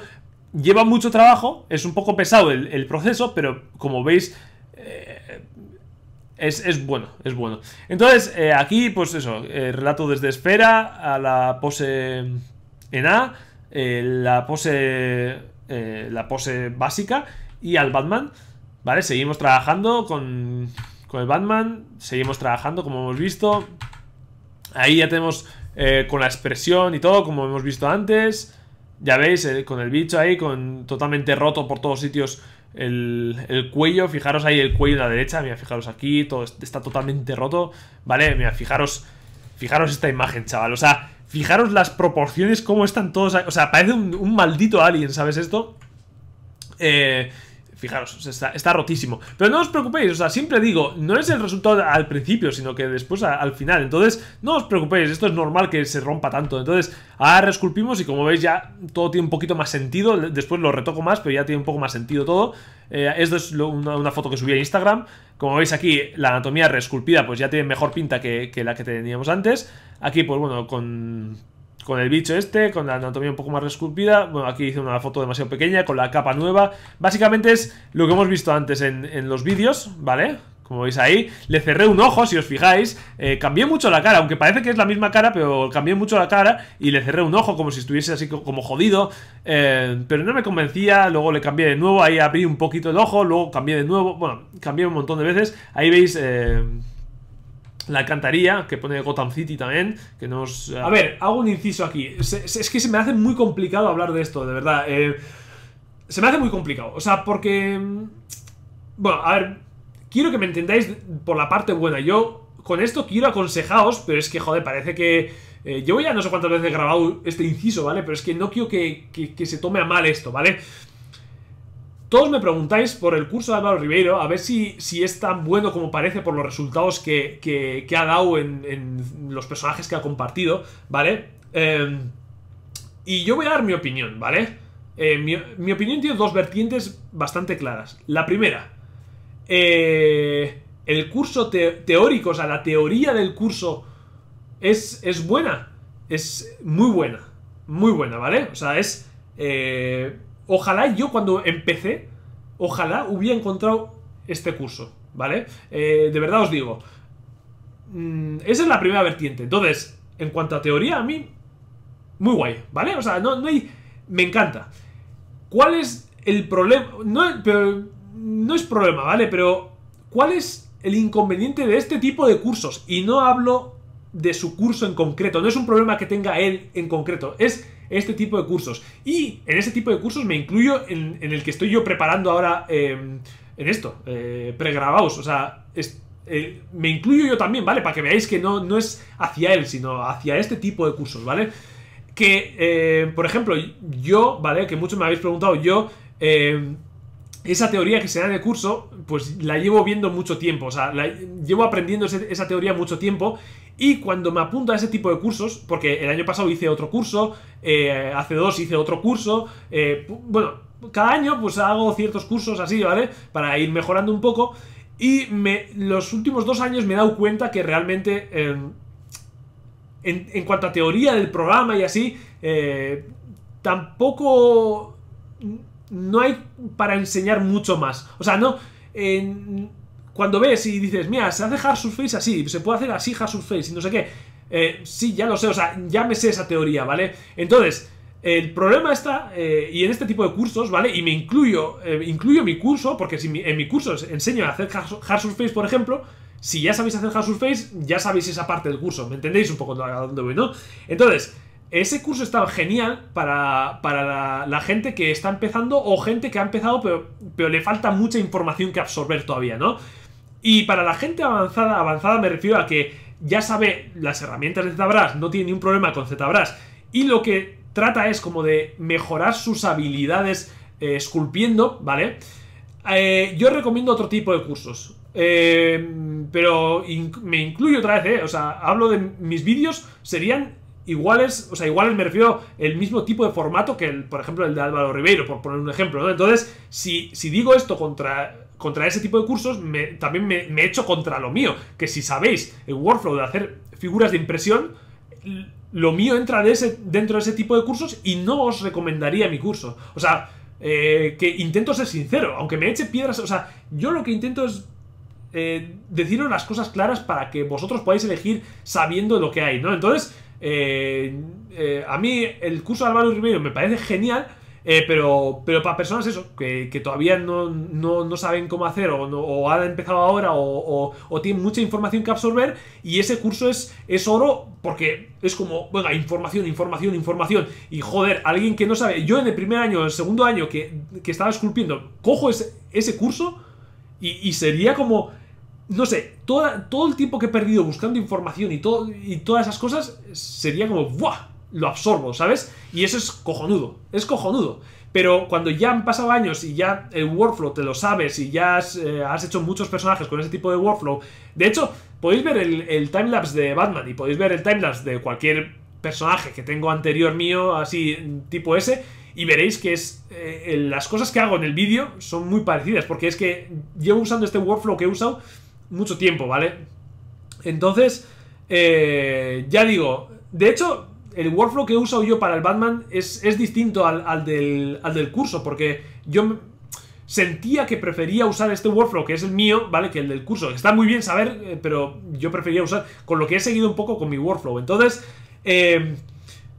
lleva mucho trabajo, es un poco pesado el, proceso, pero como veis, eh, es, bueno, es bueno. Entonces, eh, aquí, pues eso, relato desde espera a la pose en A, la pose, la pose básica y al Batman, ¿vale? Seguimos trabajando con, con el Batman, seguimos trabajando como hemos visto... Ahí ya tenemos eh, con la expresión y todo, como hemos visto antes. Ya veis, eh, con el bicho ahí, con totalmente roto por todos sitios el, cuello. Fijaros ahí el cuello en la derecha, mira, fijaros aquí, todo está totalmente roto. Vale, mira, fijaros, fijaros esta imagen, chaval. O sea, fijaros las proporciones, cómo están todos... O sea, parece un, un maldito alien, ¿sabes esto? Eh... Fijaros, está, rotísimo. Pero no os preocupéis, o sea, siempre digo, no es el resultado al principio, sino que después al final. Entonces, no os preocupéis, esto es normal que se rompa tanto. Entonces, ahora resculpimos y como veis ya todo tiene un poquito más sentido. Después lo retoco más, pero ya tiene un poco más sentido todo. Eh, esto es una, foto que subí a Instagram. Como veis aquí, la anatomía reesculpida pues ya tiene mejor pinta que, que la que teníamos antes. Aquí, pues bueno, con con el bicho este, con la anatomía un poco más resculpida. Bueno, aquí hice una foto demasiado pequeña, con la capa nueva. Básicamente es lo que hemos visto antes en, los vídeos, ¿vale? Como veis ahí, le cerré un ojo, si os fijáis eh, Cambié mucho la cara, aunque parece que es la misma cara Pero cambié mucho la cara y le cerré un ojo Como si estuviese así como jodido eh, Pero no me convencía, luego le cambié de nuevo Ahí abrí un poquito el ojo, luego cambié de nuevo Bueno, cambié un montón de veces Ahí veis... Eh, la cantaría, que pone Gotham City también, que nos... Eh, a ver, hago un inciso aquí. es que se me hace muy complicado hablar de esto, de verdad. Eh, se me hace muy complicado. O sea, porque... Mm, bueno, a ver, quiero que me entendáis por la parte buena. Yo con esto quiero aconsejaos, pero es que, joder, parece que... yo eh, ya no sé cuántas veces he grabado este inciso, ¿vale? Pero es que no quiero que, se tome a mal esto, ¿vale? vale todos me preguntáis por el curso de Álvaro Ribeiro, a ver si, si es tan bueno como parece por los resultados que, ha dado en, los personajes que ha compartido, ¿vale? Em, y yo voy a dar mi opinión, ¿vale? Eh, mi, opinión tiene dos vertientes bastante claras. La primera, eh, el curso teórico, o sea, la teoría del curso es, es buena, es muy buena, muy buena, ¿vale? O sea, es... Eh, Ojalá yo cuando empecé, ojalá hubiera encontrado este curso, ¿vale? Eh, de verdad os digo, mm, esa es la primera vertiente. Entonces, en cuanto a teoría, a mí, muy guay, ¿vale? O sea, no, no hay... Me encanta. ¿Cuál es el problema? No, pero, no es problema, ¿vale? Pero, ¿cuál es el inconveniente de este tipo de cursos? Y no hablo de su curso en concreto, no es un problema que tenga él en concreto, es este tipo de cursos. Y en ese tipo de cursos me incluyo en, el que estoy yo preparando ahora em, en esto, eh, pregrabados. O sea, eh, me incluyo yo también, ¿vale? Para que veáis que no, no es hacia él, sino hacia este tipo de cursos, ¿vale? Que, eh, por ejemplo, yo, ¿vale? Que muchos me habéis preguntado, yo em, esa teoría que se da curso, pues la llevo viendo mucho tiempo, o sea, llevo aprendiendo esa teoría mucho tiempo y cuando me apunto a ese tipo de cursos, porque el año pasado hice otro curso, eh, hace dos hice otro curso, eh, bueno, cada año pues hago ciertos cursos así, ¿vale? Para ir mejorando un poco. Y me, los últimos dos años me he dado cuenta que realmente em, en, en, cuanto a teoría del programa y así, eh, tampoco no hay para enseñar mucho más. O sea, no cuando ves y dices, mira, se hace hard surface así, se puede hacer así hard surface y no sé qué. Eh, sí, ya lo sé, o sea, ya me sé esa teoría, ¿vale? Entonces, el problema está, eh, y en este tipo de cursos, ¿vale? Y me incluyo, eh, incluyo mi curso, porque si en mi curso os enseño a hacer hard surface, por ejemplo, si ya sabéis hacer hard surface, ya sabéis esa parte del curso, ¿me entendéis un poco a dónde voy, no? Entonces, ese curso está genial para, para la, la, gente que está empezando o gente que ha empezado pero, pero le falta mucha información que absorber todavía, ¿no? Y para la gente avanzada, avanzada me refiero a que ya sabe las herramientas de ZBrush, no tiene ni un problema con ZBrush. Y lo que trata es como de mejorar sus habilidades eh, esculpiendo, ¿vale? Eh, yo recomiendo otro tipo de cursos. Eh, pero me incluyo otra vez, ¿eh? O sea, hablo de mis vídeos, serían iguales, o sea, iguales me refiero el mismo tipo de formato que, el, por ejemplo, el de Álvaro Ribeiro, por poner un ejemplo, ¿no? Entonces, si, si digo esto contra contra ese tipo de cursos también me, he hecho contra lo mío. Que si sabéis el workflow de hacer figuras de impresión, lo mío entra de ese, dentro de ese tipo de cursos y no os recomendaría mi curso. O sea, eh, que intento ser sincero, aunque me eche piedras. O sea, yo lo que intento es eh, deciros las cosas claras para que vosotros podáis elegir sabiendo lo que hay, ¿no? Entonces, eh, eh, a mí el curso de Álvaro Ribeiro me parece genial eh, pero, pero para personas eso, que, todavía no, saben cómo hacer o, han empezado ahora o, o, tienen mucha información que absorber y ese curso es, es oro porque es como, venga, información, información, información. Y joder, alguien que no sabe, yo en el primer año, el segundo año que, estaba esculpiendo, cojo ese, ese curso y, sería como, no sé, todo el tiempo que he perdido buscando información y, todo, y todas esas cosas sería como, ¡buah! lo absorbo, ¿sabes? Y eso es cojonudo, es cojonudo. Pero cuando ya han pasado años y ya el workflow te lo sabes y ya has, eh, hecho muchos personajes con ese tipo de workflow, de hecho, podéis ver el, timelapse de Batman y podéis ver el timelapse de cualquier personaje que tengo anterior mío, así tipo ese, y veréis que es eh, las cosas que hago en el vídeo son muy parecidas, porque es que llevo usando este workflow que he usado mucho tiempo, ¿vale? Entonces, eh, ya digo, de hecho, el workflow que he usado yo para el Batman es, distinto al, del, curso, porque yo sentía que prefería usar este workflow, que es el mío, ¿vale? Que el del curso. Está muy bien saber, eh, pero yo prefería usar, con lo que he seguido un poco con mi workflow. Entonces, eh,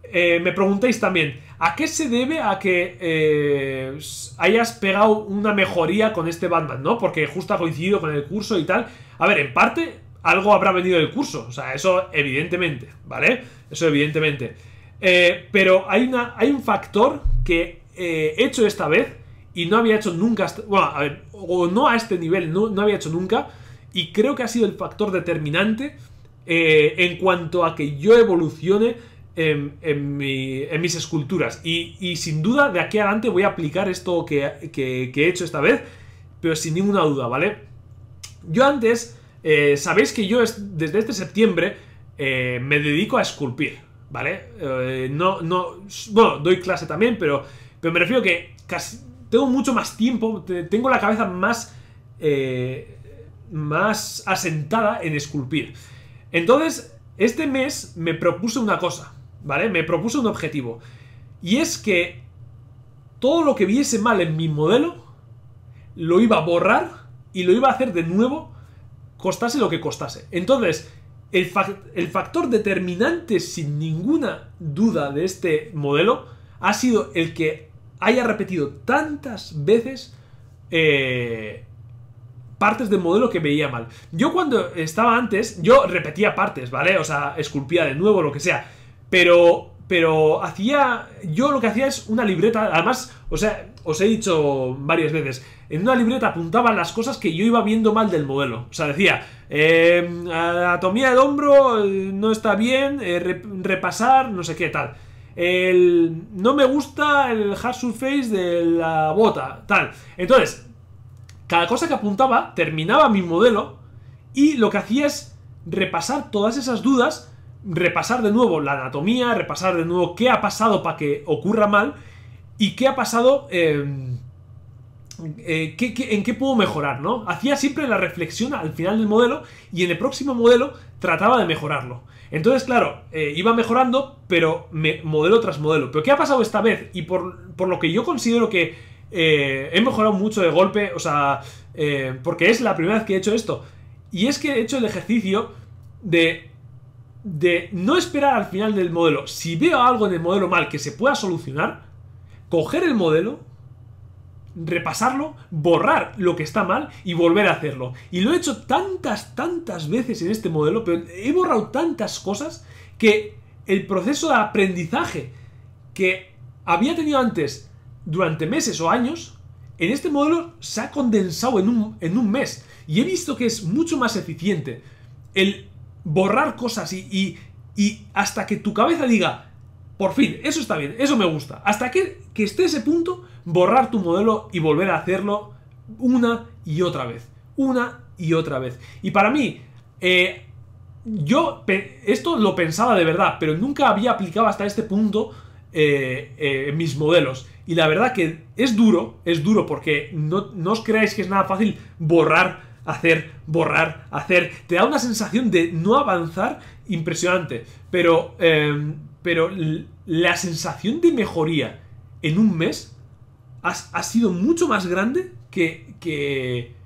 eh, me preguntáis también, ¿a qué se debe a que hayas pegado una mejoría con este Batman, ¿no? Porque justo ha coincidido con el curso y tal. A ver, en parte algo habrá venido del curso. O sea, eso evidentemente, ¿vale? Eso evidentemente. Eh, pero hay, una, hay un factor que eh, he hecho esta vez y no había hecho nunca, bueno, a ver, o no a este nivel, no, había hecho nunca, y creo que ha sido el factor determinante eh, en cuanto a que yo evolucione en, mis esculturas. Y, sin duda, de aquí adelante voy a aplicar esto que he hecho esta vez, pero sin ninguna duda, ¿vale? Yo antes eh, sabéis que yo desde este septiembre eh, me dedico a esculpir, ¿vale? Eh, no, no, bueno, doy clase también, pero, pero me refiero que tengo mucho más tiempo, tengo la cabeza más, más asentada en esculpir. Entonces, este mes me propuse una cosa, ¿vale? Me propuse un objetivo. Y es que todo lo que viese mal en mi modelo, lo iba a borrar y lo iba a hacer de nuevo costase lo que costase. Entonces, el, factor determinante sin ninguna duda de este modelo ha sido el que haya repetido tantas veces eh, partes del modelo que veía mal. Yo cuando estaba antes, yo repetía partes, ¿vale? O sea, esculpía de nuevo, lo que sea. Pero, pero hacía, yo lo que hacía es una libreta, además, o sea, os he dicho varias veces, en una libreta apuntaba las cosas que yo iba viendo mal del modelo. O sea, decía, eh, anatomía del hombro eh, no está bien, eh, repasar, no sé qué tal. El, no me gusta el hard surface de la bota, tal. Entonces, cada cosa que apuntaba terminaba mi modelo y lo que hacía es repasar todas esas dudas, repasar de nuevo la anatomía, repasar de nuevo qué ha pasado para que ocurra mal y qué ha pasado... Em, eh, en qué puedo mejorar, ¿no? Hacía siempre la reflexión al final del modelo y en el próximo modelo trataba de mejorarlo. Entonces, claro, eh, iba mejorando, pero modelo tras modelo. Pero ¿qué ha pasado esta vez? Y por, lo que yo considero que eh, he mejorado mucho de golpe, o sea, porque es la primera vez que he hecho esto. Y es que he hecho el ejercicio de, de no esperar al final del modelo. Si veo algo en el modelo mal que se pueda solucionar, coger el modelo repasarlo, borrar lo que está mal y volver a hacerlo. Y lo he hecho tantas, tantas veces en este modelo, pero he borrado tantas cosas que el proceso de aprendizaje que había tenido antes durante meses o años, en este modelo se ha condensado en un, en un mes. Y he visto que es mucho más eficiente el borrar cosas y, y, y hasta que tu cabeza diga, por fin, eso está bien, eso me gusta. Hasta que, esté ese punto, borrar tu modelo y volver a hacerlo una y otra vez. Una y otra vez. Y para mí, eh, yo esto lo pensaba de verdad, pero nunca había aplicado hasta este punto eh, eh, mis modelos. Y la verdad que es duro, es duro, porque no, no, os creáis que es nada fácil borrar, hacer, borrar, hacer. Te da una sensación de no avanzar impresionante. Pero pero la sensación de mejoría en un mes ha, sido mucho más grande que, que,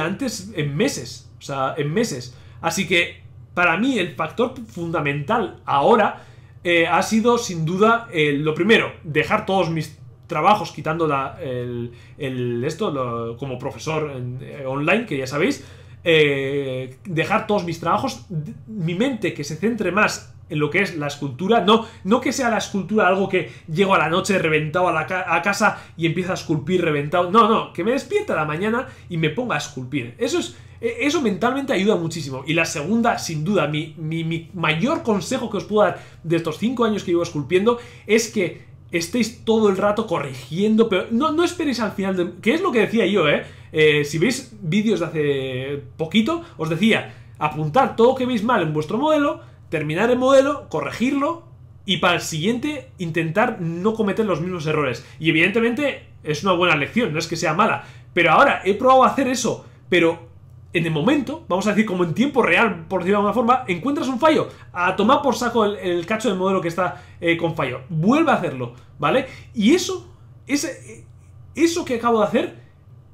antes en meses. O sea, en meses. Así que para mí el factor fundamental ahora eh, ha sido sin duda lo primero, dejar todos mis trabajos quitando la, el, esto como profesor eh, online, que ya sabéis, eh, dejar todos mis trabajos, mi mente que se centre más en lo que es la escultura. No, no que sea la escultura algo que llego a la noche reventado a, la casa y empiezo a esculpir reventado. No, no, que me despierta a la mañana y me ponga a esculpir. Eso es... E, eso mentalmente ayuda muchísimo. Y la segunda, sin duda, mi, mi, mayor consejo que os puedo dar de estos cinco años que llevo esculpiendo es que estéis todo el rato corrigiendo, pero no, no esperéis al final, de, que es lo que decía yo, ¿eh? eh si veis vídeos de hace poquito, os decía, apuntad todo lo que veis mal en vuestro modelo, terminar el modelo, corregirlo y para el siguiente intentar no cometer los mismos errores. Y evidentemente es una buena lección, no es que sea mala. Pero ahora he probado a hacer eso, pero en el momento, vamos a decir como en tiempo real, por decirlo de alguna forma, encuentras un fallo. A tomar por saco el, cacho del modelo que está eh, con fallo. Vuelve a hacerlo, ¿vale? Y eso, ese, eso que acabo de hacer,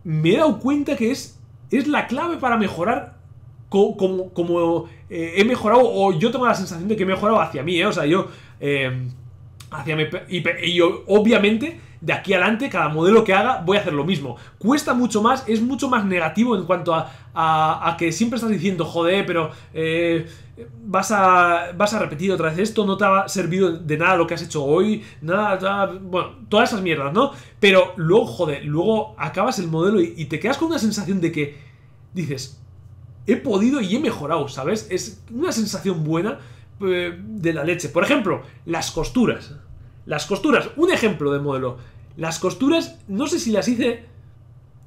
me he dado cuenta que es, es la clave para mejorar como, eh, he mejorado, o yo tengo la sensación de que he mejorado hacia mí, eh, O sea, yo... Eh, hacia mí y, obviamente, de aquí adelante, cada modelo que haga, voy a hacer lo mismo. Cuesta mucho más, es mucho más negativo en cuanto a, que siempre estás diciendo, joder, pero vas, a, vas a repetir otra vez esto, no te ha servido de nada lo que has hecho hoy, nada, bueno, todas esas mierdas, ¿no? Pero luego, joder, luego acabas el modelo y te quedas con una sensación de que dices, he podido y he mejorado, ¿sabes? Es una sensación buena eh, de la leche. Por ejemplo, las costuras. Las costuras, un ejemplo de modelo. Las costuras, no sé si las hice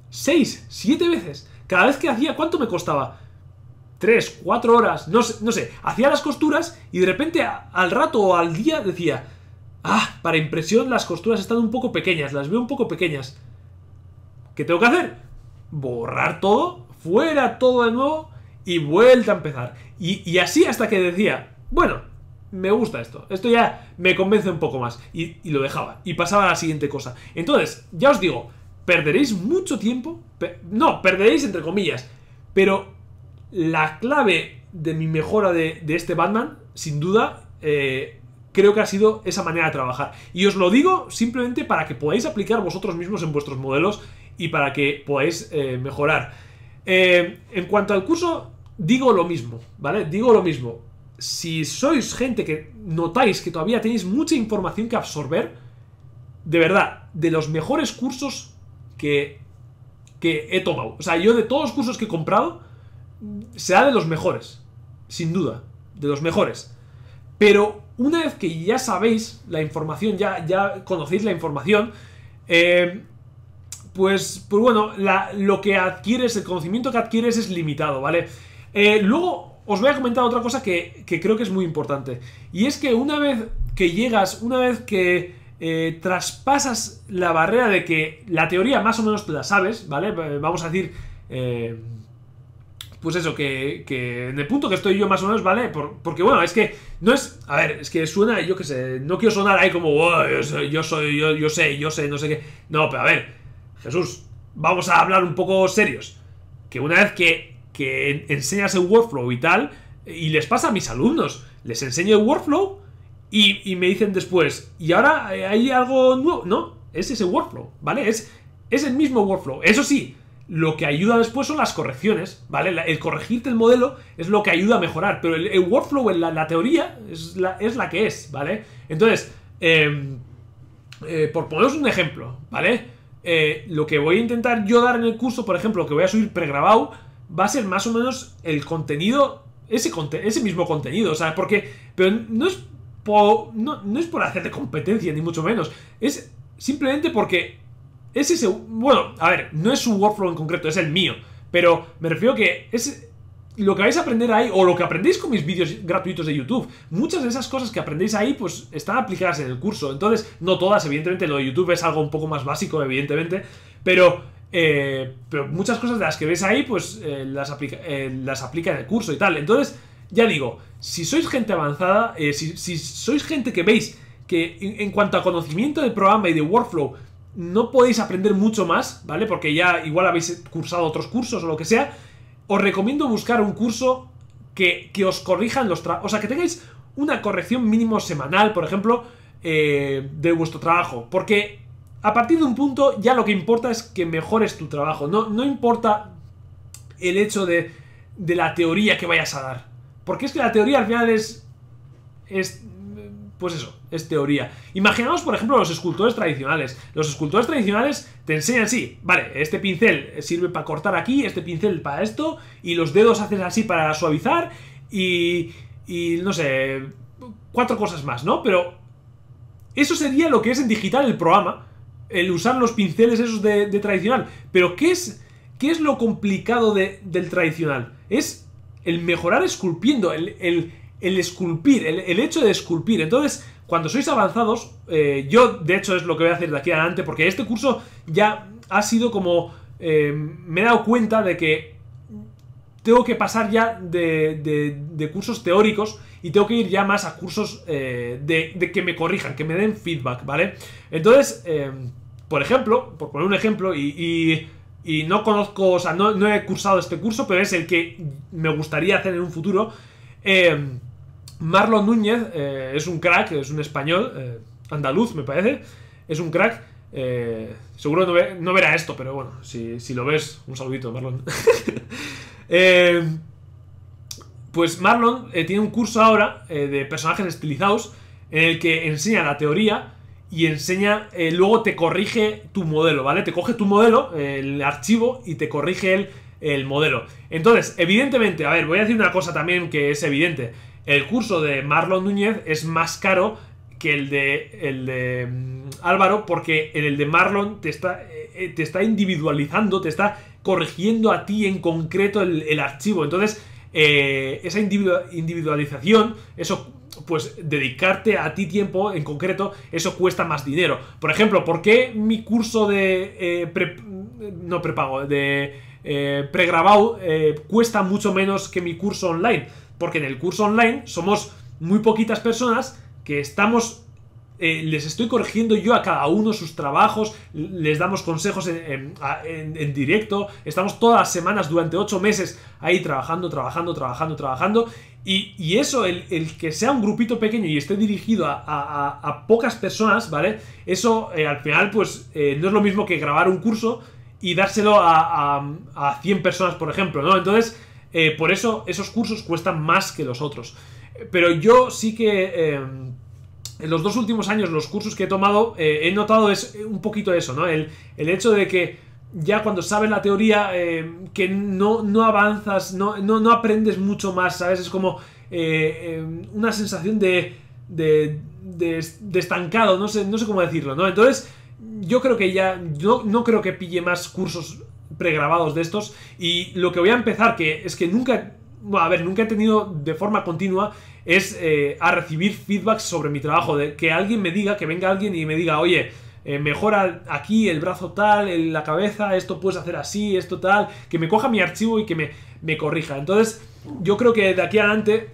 6, 7 veces. Cada vez que hacía, ¿cuánto me costaba? Tres, cuatro horas, no sé, no sé. Hacía las costuras y de repente al rato o al día decía, ah, para impresión las costuras están un poco pequeñas, las veo un poco pequeñas. ¿Qué tengo que hacer? Borrar todo, fuera todo de nuevo, y vuelta a empezar. Y, así hasta que decía, bueno, me gusta esto, esto ya me convence un poco más. Y, lo dejaba, y pasaba a la siguiente cosa. Entonces, ya os digo, perderéis mucho tiempo, no, perderéis entre comillas, pero la clave de mi mejora de, este Batman, sin duda, eh, creo que ha sido esa manera de trabajar. Y os lo digo simplemente para que podáis aplicar vosotros mismos en vuestros modelos y para que podáis eh, mejorar. Eh, en cuanto al curso, digo lo mismo, ¿vale? Digo lo mismo. Si sois gente que notáis que todavía tenéis mucha información que absorber, de verdad, de los mejores cursos que, he tomado. O sea, yo de todos los cursos que he comprado, será de los mejores, sin duda, de los mejores. Pero una vez que ya sabéis la información, ya, ya conocéis la información, eh, pues, pues bueno, lo que adquieres, el conocimiento que adquieres es limitado, ¿vale? Eh, luego os voy a comentar otra cosa que, creo que es muy importante. Y es que una vez que llegas, una vez que eh, traspasas la barrera de que la teoría más o menos te la sabes, ¿vale? Eh, vamos a decir... pues eso, que, que, en el punto que estoy yo más o menos, ¿vale? porque bueno, es que no es, a ver, es que suena, yo qué sé, no quiero sonar ahí como, yo, soy, yo, yo sé, yo sé, no sé qué. No, pero a ver, Jesús, vamos a hablar un poco serios. Que una vez que, enseñas el workflow y tal, y les pasa a mis alumnos, les enseño el workflow y, me dicen después, ¿y ahora eh, hay algo nuevo? No, es ese workflow, ¿vale? Es, es el mismo workflow. Eso sí, lo que ayuda después son las correcciones, ¿vale? El corregirte el modelo es lo que ayuda a mejorar, pero el, workflow en la, teoría es la, es la que es, ¿vale? Entonces, em, eh, por poneros un ejemplo, ¿vale? Eh, lo que voy a intentar yo dar en el curso, por ejemplo, que voy a subir pregrabado, va a ser más o menos el contenido, ese, ese mismo contenido, o sea, porque, pero no es, no, no es por hacerte competencia, ni mucho menos, es simplemente porque es ese, bueno, a ver, no es un workflow en concreto, es el mío, pero me refiero que es lo que vais a aprender ahí, o lo que aprendéis con mis vídeos gratuitos de YouTube, muchas de esas cosas que aprendéis ahí, pues están aplicadas en el curso. Entonces, no todas, evidentemente, lo de YouTube es algo un poco más básico, evidentemente, pero, eh, pero muchas cosas de las que veis ahí, pues eh, las, aplica, eh, las aplica en el curso y tal. Entonces, ya digo, si sois gente avanzada, si, sois gente que veis que en, en cuanto a conocimiento del programa y de workflow, no podéis aprender mucho más, ¿vale? Porque ya igual habéis cursado otros cursos o lo que sea os recomiendo buscar un curso que, os corrijan los trabajos. O sea, que tengáis una corrección mínimo semanal, por ejemplo, eh, de vuestro trabajo. Porque a partir de un punto ya lo que importa es que mejores tu trabajo. No, no importa el hecho de, de la teoría que vayas a dar. Porque es que la teoría al final es, es pues eso, es teoría. Imaginaos, por ejemplo, los escultores tradicionales. Los escultores tradicionales te enseñan, así, vale, este pincel sirve para cortar aquí, este pincel para esto, y los dedos haces así para suavizar, y, y no sé, cuatro cosas más, ¿no? Pero eso sería lo que es en digital el programa, el usar los pinceles esos de, tradicional. Pero ¿qué es, qué es lo complicado del tradicional? Es el mejorar esculpiendo, el el esculpir, el, hecho de esculpir. Entonces, cuando sois avanzados, eh, yo de hecho es lo que voy a hacer de aquí adelante, porque este curso ya ha sido como... Eh, me he dado cuenta de que tengo que pasar ya de, de, cursos teóricos y tengo que ir ya más a cursos eh, de, que me corrijan, que me den feedback, ¿vale? Entonces, por ejemplo, por poner un ejemplo, y, y no conozco, o sea, no, no, he cursado este curso, pero es el que me gustaría hacer en un futuro. Marlon Núñez eh, es un crack, es un español, eh, andaluz me parece, es un crack. Eh, seguro no, verá esto, pero bueno, si, lo ves, un saludito, Marlon. pues Marlon tiene un curso ahora de personajes estilizados en el que enseña la teoría y enseña, luego te corrige tu modelo, ¿vale? Te coge tu modelo, el archivo, y te corrige el modelo. Entonces, evidentemente, a ver, voy a decir una cosa también que es evidente el curso de Marlon Núñez es más caro que el de, el de mm, Álvaro, porque el de Marlon te está, eh, te está individualizando, te está corrigiendo a ti en concreto el, archivo. Entonces, eh, esa individualización, eso, pues dedicarte a ti tiempo en concreto, eso cuesta más dinero. Por ejemplo, ¿por qué mi curso de... Eh, pre, no prepago, de... Eh, pregrabado cuesta mucho menos que mi curso online porque en el curso online somos muy poquitas personas que estamos eh, les estoy corrigiendo yo a cada uno sus trabajos, les damos consejos en, directo, estamos todas las semanas durante ocho meses ahí trabajando, trabajando, trabajando, trabajando, y, eso, el, que sea un grupito pequeño y esté dirigido a, pocas personas, ¿vale? Eso eh, al final pues eh, no es lo mismo que grabar un curso y dárselo a, a, a 100 personas, por ejemplo, ¿no? Entonces eh, por eso esos cursos cuestan más que los otros. Eh, pero yo sí que... Eh, en los dos últimos años, los cursos que he tomado, he notado es un poquito eso, ¿no? El, hecho de que ya cuando sabes la teoría, que no, no avanzas, no, no, aprendes mucho más, ¿sabes? Es como una sensación de, de, estancado, no sé, no sé cómo decirlo, ¿no? Entonces, yo creo que ya, yo no creo que pille más cursos pregrabados de estos. Y lo que voy a empezar, que es que nunca, a ver, nunca he tenido de forma continua, es eh, a recibir feedback sobre mi trabajo. De que alguien me diga, que venga alguien y me diga, oye, eh, mejora aquí el brazo tal, en la cabeza, esto puedes hacer así, esto tal, que me coja mi archivo y que me, me corrija. Entonces, yo creo que de aquí adelante...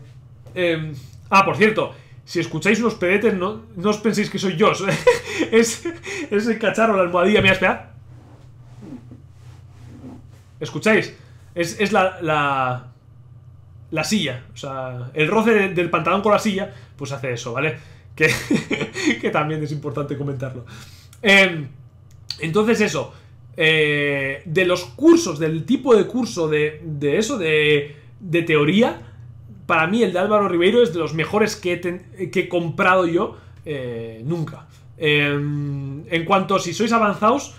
Em, ah, por cierto, si escucháis unos pedetes, no, no os penséis que soy yo. es, es el cacharro, la almohadilla. Mira, espera. ¿Escucháis? Es, la, la, la. silla. O sea, el roce del pantalón con la silla, pues hace eso, ¿vale? Que, que también es importante comentarlo. Em, entonces, eso. Eh, de los cursos, del tipo de curso de, de eso, de, de, teoría, para mí el de Álvaro Ribeiro es de los mejores que he, que he comprado yo eh, nunca. Em, en cuanto si sois avanzados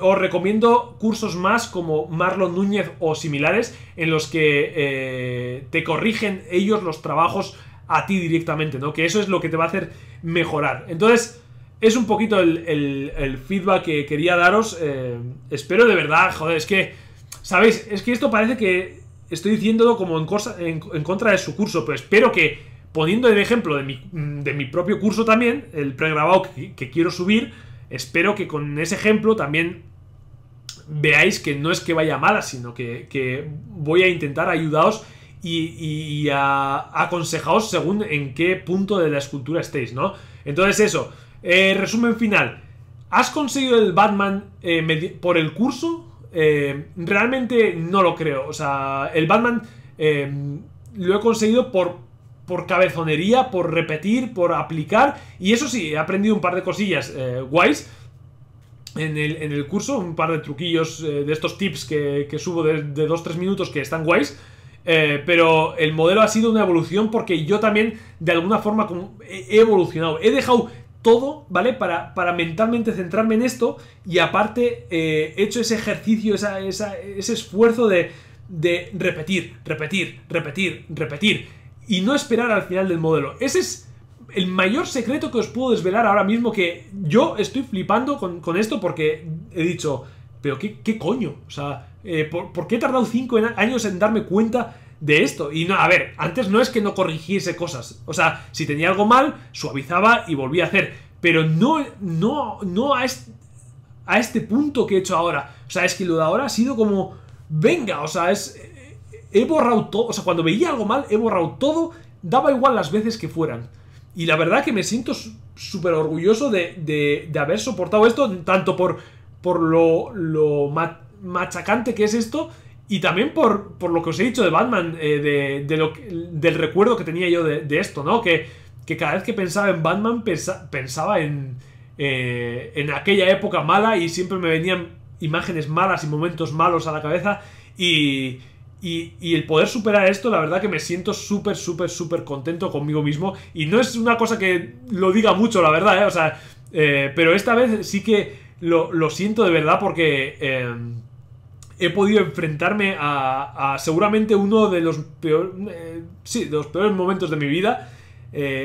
os recomiendo cursos más como Marlon Núñez o similares en los que eh, te corrigen ellos los trabajos a ti directamente, ¿no? Que eso es lo que te va a hacer mejorar. Entonces, es un poquito el, feedback que quería daros. Eh, espero de verdad, joder, es que, ¿sabéis? Es que esto parece que estoy diciéndolo como en, en, contra de su curso, pero espero que poniendo el ejemplo de mi, propio curso también, el pregrabado que quiero subir, espero que con ese ejemplo también veáis que no es que vaya mala, sino que, voy a intentar ayudaros y, aconsejaros según en qué punto de la escultura estéis, ¿no? Entonces eso, eh, resumen final. ¿Has conseguido el Batman eh, por el curso? Eh, realmente no lo creo. O sea, el Batman lo he conseguido por por cabezonería, por repetir, por aplicar. Y eso sí, he aprendido un par de cosillas eh, guays en el, curso, un par de truquillos eh, de estos tips que, subo de, 2-3 minutos que están guays. Eh, pero el modelo ha sido una evolución porque yo también de alguna forma he evolucionado. He dejado todo, ¿vale? Para, para mentalmente centrarme en esto y aparte he hecho ese ejercicio, ese esfuerzo de, de repetir, repetir, repetir, repetir y no esperar al final del modelo. Ese es el mayor secreto que os puedo desvelar ahora mismo que yo estoy flipando con, esto porque he dicho, pero qué, coño, o sea, eh, ¿por, qué he tardado 5 años en darme cuenta de esto? Y no, a ver, antes no es que no corrigiese cosas, o sea, si tenía algo mal, suavizaba y volvía a hacer, pero no, no, no a, a este punto que he hecho ahora, o sea, es que lo de ahora ha sido como, venga, o sea, es he borrado todo, o sea, cuando veía algo mal, he borrado todo, daba igual las veces que fueran. Y la verdad que me siento súper orgulloso de, haber soportado esto, tanto por, por lo, lo machacante que es esto, y también por, lo que os he dicho de Batman, eh, de, del recuerdo que tenía yo de, esto, ¿no? Que, que, cada vez que pensaba en Batman pensaba en, eh, en aquella época mala y siempre me venían imágenes malas y momentos malos a la cabeza y, y, el poder superar esto, la verdad que me siento súper, súper, súper contento conmigo mismo. Y no es una cosa que lo diga mucho, la verdad, ¿eh? O sea, eh, pero esta vez sí que lo, lo siento de verdad porque eh, he podido enfrentarme a, seguramente uno de los, peor, eh, sí, de los peores momentos de mi vida.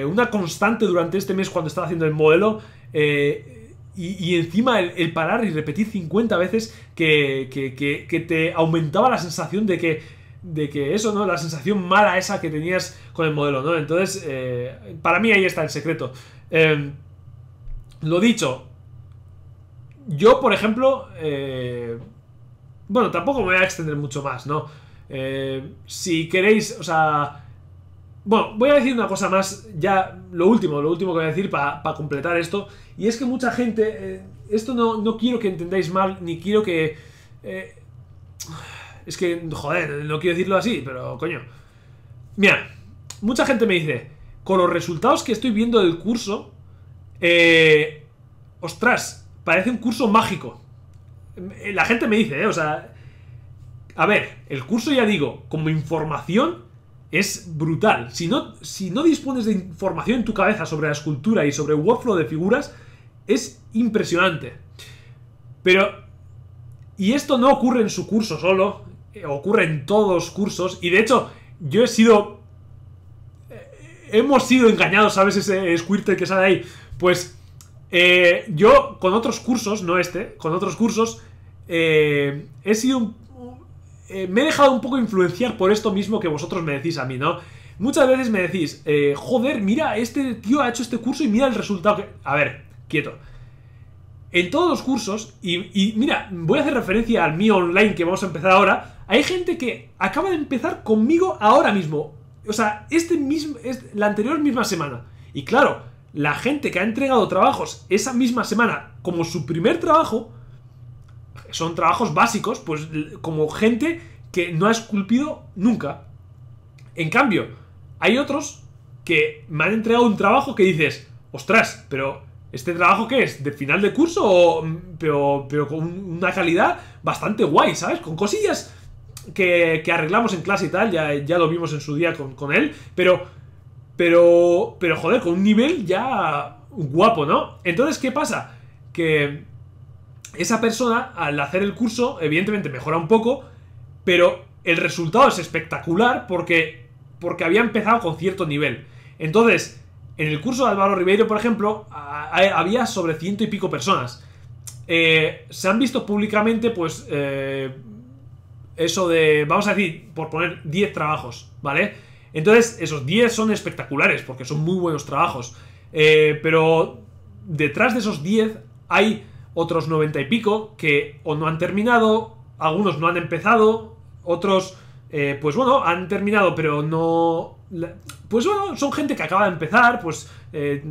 una constante durante este mes cuando estaba haciendo el modelo. Y, encima el, parar y repetir 50 veces que, te aumentaba la sensación de que, de que eso, ¿no? La sensación mala esa que tenías con el modelo, ¿no? Entonces, eh, para mí ahí está el secreto. Em, lo dicho, yo, por ejemplo, eh, bueno, tampoco me voy a extender mucho más, ¿no? Eh, si queréis, o sea bueno, voy a decir una cosa más, ya lo último, lo último que voy a decir para completar esto, y es que mucha gente, eh, esto no, no, quiero que entendáis mal, ni quiero que... Eh, es que, joder, no quiero decirlo así, pero coño. Mira, mucha gente me dice, con los resultados que estoy viendo del curso, eh, ostras, parece un curso mágico. La gente me dice, o sea, a ver, el curso ya digo, como información es brutal. Si no, si no dispones de información en tu cabeza sobre la escultura y sobre el workflow de figuras, es impresionante. Pero... Y esto no ocurre en su curso solo, eh, ocurre en todos los cursos. Y de hecho, yo he sido... Eh, hemos sido engañados sabes ese Squirtle que sale ahí. Pues eh, yo con otros cursos, no este, con otros cursos, he sido un eh, me he dejado un poco influenciar por esto mismo que vosotros me decís a mí, ¿no? Muchas veces me decís, eh, joder, mira, este tío ha hecho este curso y mira el resultado que... A ver, quieto. En todos los cursos, y, mira, voy a hacer referencia al mío online que vamos a empezar ahora, hay gente que acaba de empezar conmigo ahora mismo. O sea, este mismo, es la anterior misma semana. Y claro, la gente que ha entregado trabajos esa misma semana como su primer trabajo, son trabajos básicos, pues como gente que no ha esculpido nunca. En cambio, hay otros que me han entregado un trabajo que dices, ostras, pero ¿este trabajo qué es? ¿De final de curso? pero, pero con una calidad bastante guay, ¿sabes? Con cosillas que, que arreglamos en clase y tal, ya, ya lo vimos en su día con, con él, pero pero, pero joder, con un nivel ya guapo, ¿no? Entonces, ¿qué pasa? Que, esa persona, al hacer el curso, evidentemente mejora un poco, pero el resultado es espectacular porque, porque había empezado con cierto nivel. Entonces, en el curso de Álvaro Ribeiro, por ejemplo, había sobre ciento y pico personas. Eh, se han visto públicamente, pues, eh, eso de, vamos a decir, por poner 10 trabajos, ¿vale? Entonces, esos 10 son espectaculares porque son muy buenos trabajos. Eh, pero detrás de esos 10 hay otros 90 y pico que o no han terminado, algunos no han empezado, otros, eh, pues bueno, han terminado pero no... Pues bueno, son gente que acaba de empezar, pues eh,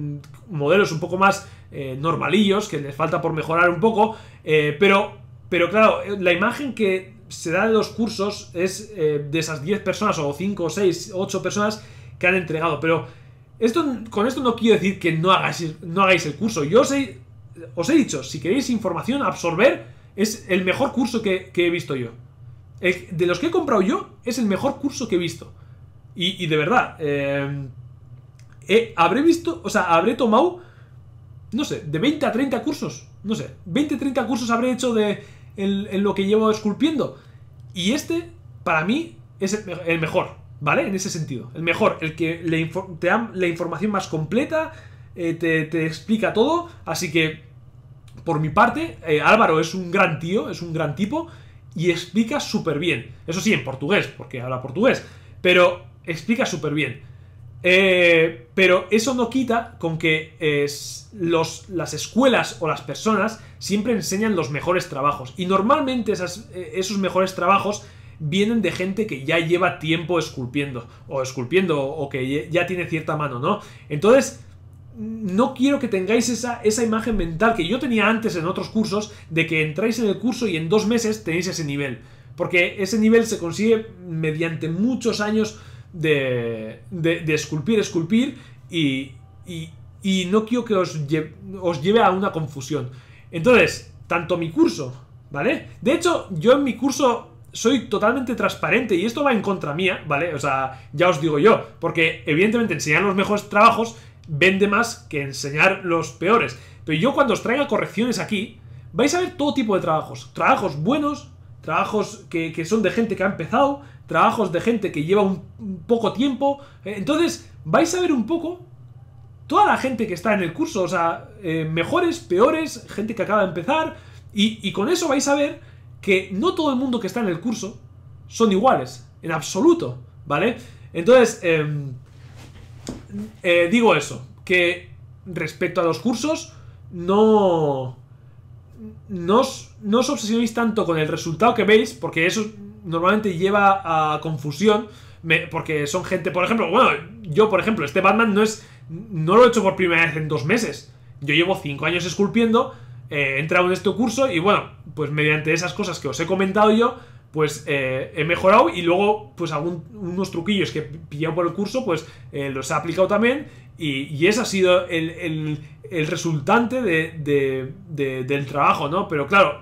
modelos un poco más eh, normalillos, que les falta por mejorar un poco, pero, pero claro, la imagen que se da de los cursos es de esas 10 personas o 5, 6, 8 personas que han entregado, pero... Esto, con esto no quiero decir que no hagáis, no hagáis el curso. Yo he os he dicho, si queréis información, absorber es el mejor curso que, he visto yo. de los que he comprado yo, es el mejor curso que he visto. Y, de verdad, eh, habré visto, o sea, habré tomado, no sé, de 20 a 30 cursos, no sé, 20 a 30 cursos habré hecho de, en, lo que llevo esculpiendo. Y este, para mí, es el, mejor, ¿vale? En ese sentido, el mejor, el que le te da la información más completa, eh, te explica todo, así que por mi parte, eh, Álvaro es un gran tío, es un gran tipo y explica súper bien. Eso sí, en portugués, porque habla portugués, pero explica súper bien. Eh, pero eso no quita con que eh, los, las escuelas o las personas siempre enseñan los mejores trabajos. Y normalmente esos mejores trabajos vienen de gente que ya lleva tiempo esculpiendo o esculpiendo o que ya tiene cierta mano, ¿no? Entonces, no quiero que tengáis esa, esa imagen mental que yo tenía antes en otros cursos de que entráis en el curso y en dos meses tenéis ese nivel. Porque ese nivel se consigue mediante muchos años de, de, esculpir, esculpir y, y, no quiero que os lleve, os lleve a una confusión. Entonces, tanto mi curso, ¿vale? De hecho, yo en mi curso soy totalmente transparente y esto va en contra mía, ¿vale? O sea, ya os digo yo, porque evidentemente enseñar los mejores trabajos vende más que enseñar los peores. Pero yo cuando os traiga correcciones aquí, vais a ver todo tipo de trabajos. Trabajos buenos, trabajos que, son de gente que ha empezado, trabajos de gente que lleva un, poco tiempo. Eh, entonces, vais a ver un poco toda la gente que está en el curso. O sea, eh, mejores, peores, gente que acaba de empezar. Y, y con eso vais a ver que no todo el mundo que está en el curso son iguales. En absoluto, ¿vale? Entonces, eh, eh, digo eso, que respecto a los cursos, no, no os, no os obsesionéis tanto con el resultado que veis, porque eso normalmente lleva a confusión. porque son gente, por ejemplo, bueno, yo, por ejemplo, este Batman no es. No lo he hecho por primera vez en dos meses. Yo llevo cinco años esculpiendo, eh, he entrado en este curso y bueno, pues mediante esas cosas que os he comentado yo, pues eh, he mejorado y luego pues algún, unos truquillos que he pillado por el curso pues eh, los he aplicado también y, y ese ha sido el, el, resultante de, de, del trabajo, ¿no? Pero claro,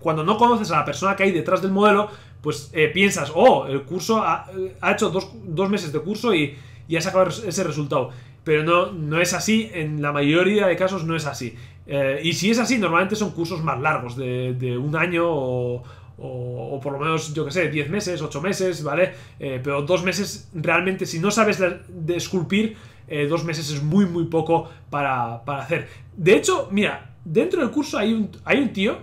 cuando no conoces a la persona que hay detrás del modelo pues eh, piensas, oh, el curso ha, ha hecho dos, meses de curso y, y ha sacado ese resultado. Pero no, no es así, en la mayoría de casos no es así. y si es así, normalmente son cursos más largos, de, de un año o, o, por lo menos, yo que sé, 10 meses, 8 meses, ¿vale? Eh, pero dos meses realmente, si no sabes de esculpir, eh, dos meses es muy, muy poco para, hacer. De hecho, mira, dentro del curso hay un, hay un tío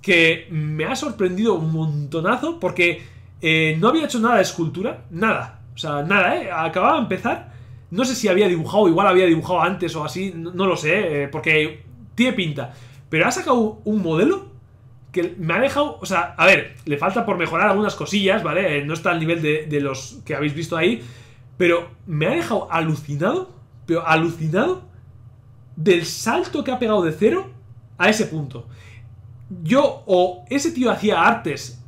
que me ha sorprendido un montonazo porque eh, no había hecho nada de escultura, nada, o sea, nada, ¿eh? Acababa de empezar. No sé si había dibujado, igual había dibujado antes o así, no, no lo sé, porque tiene pinta. Pero ha sacado un modelo que me ha dejado, o sea, a ver, le falta por mejorar algunas cosillas, ¿vale? Eh, no está al nivel de, los que habéis visto ahí, pero me ha dejado alucinado, pero alucinado del salto que ha pegado de cero a ese punto. Yo o ese tío hacía artes,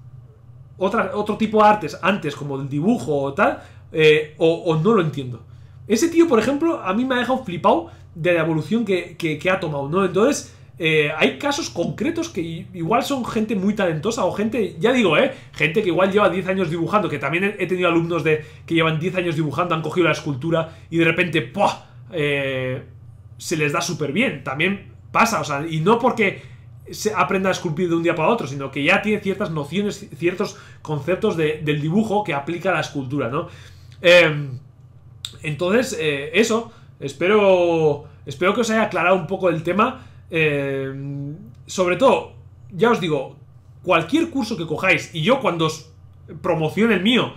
otra, otro tipo de artes antes, como el dibujo o tal, eh, o, no lo entiendo. Ese tío, por ejemplo, a mí me ha dejado flipado de la evolución que ha tomado, ¿no? Entonces, eh, hay casos concretos que igual son gente muy talentosa o gente, ya digo, ¿eh? Gente que igual lleva 10 años dibujando, que también he tenido alumnos de que llevan 10 años dibujando, han cogido la escultura y de repente, eh, se les da súper bien. También pasa, o sea, y no porque se aprenda a esculpir de un día para otro, sino que ya tiene ciertas nociones, ciertos conceptos del dibujo que aplica a la escultura, ¿no? Em, entonces, eh, eso, espero, espero que os haya aclarado un poco el tema. Eh, sobre todo, ya os digo, cualquier curso que cojáis, y yo cuando os promocione el mío,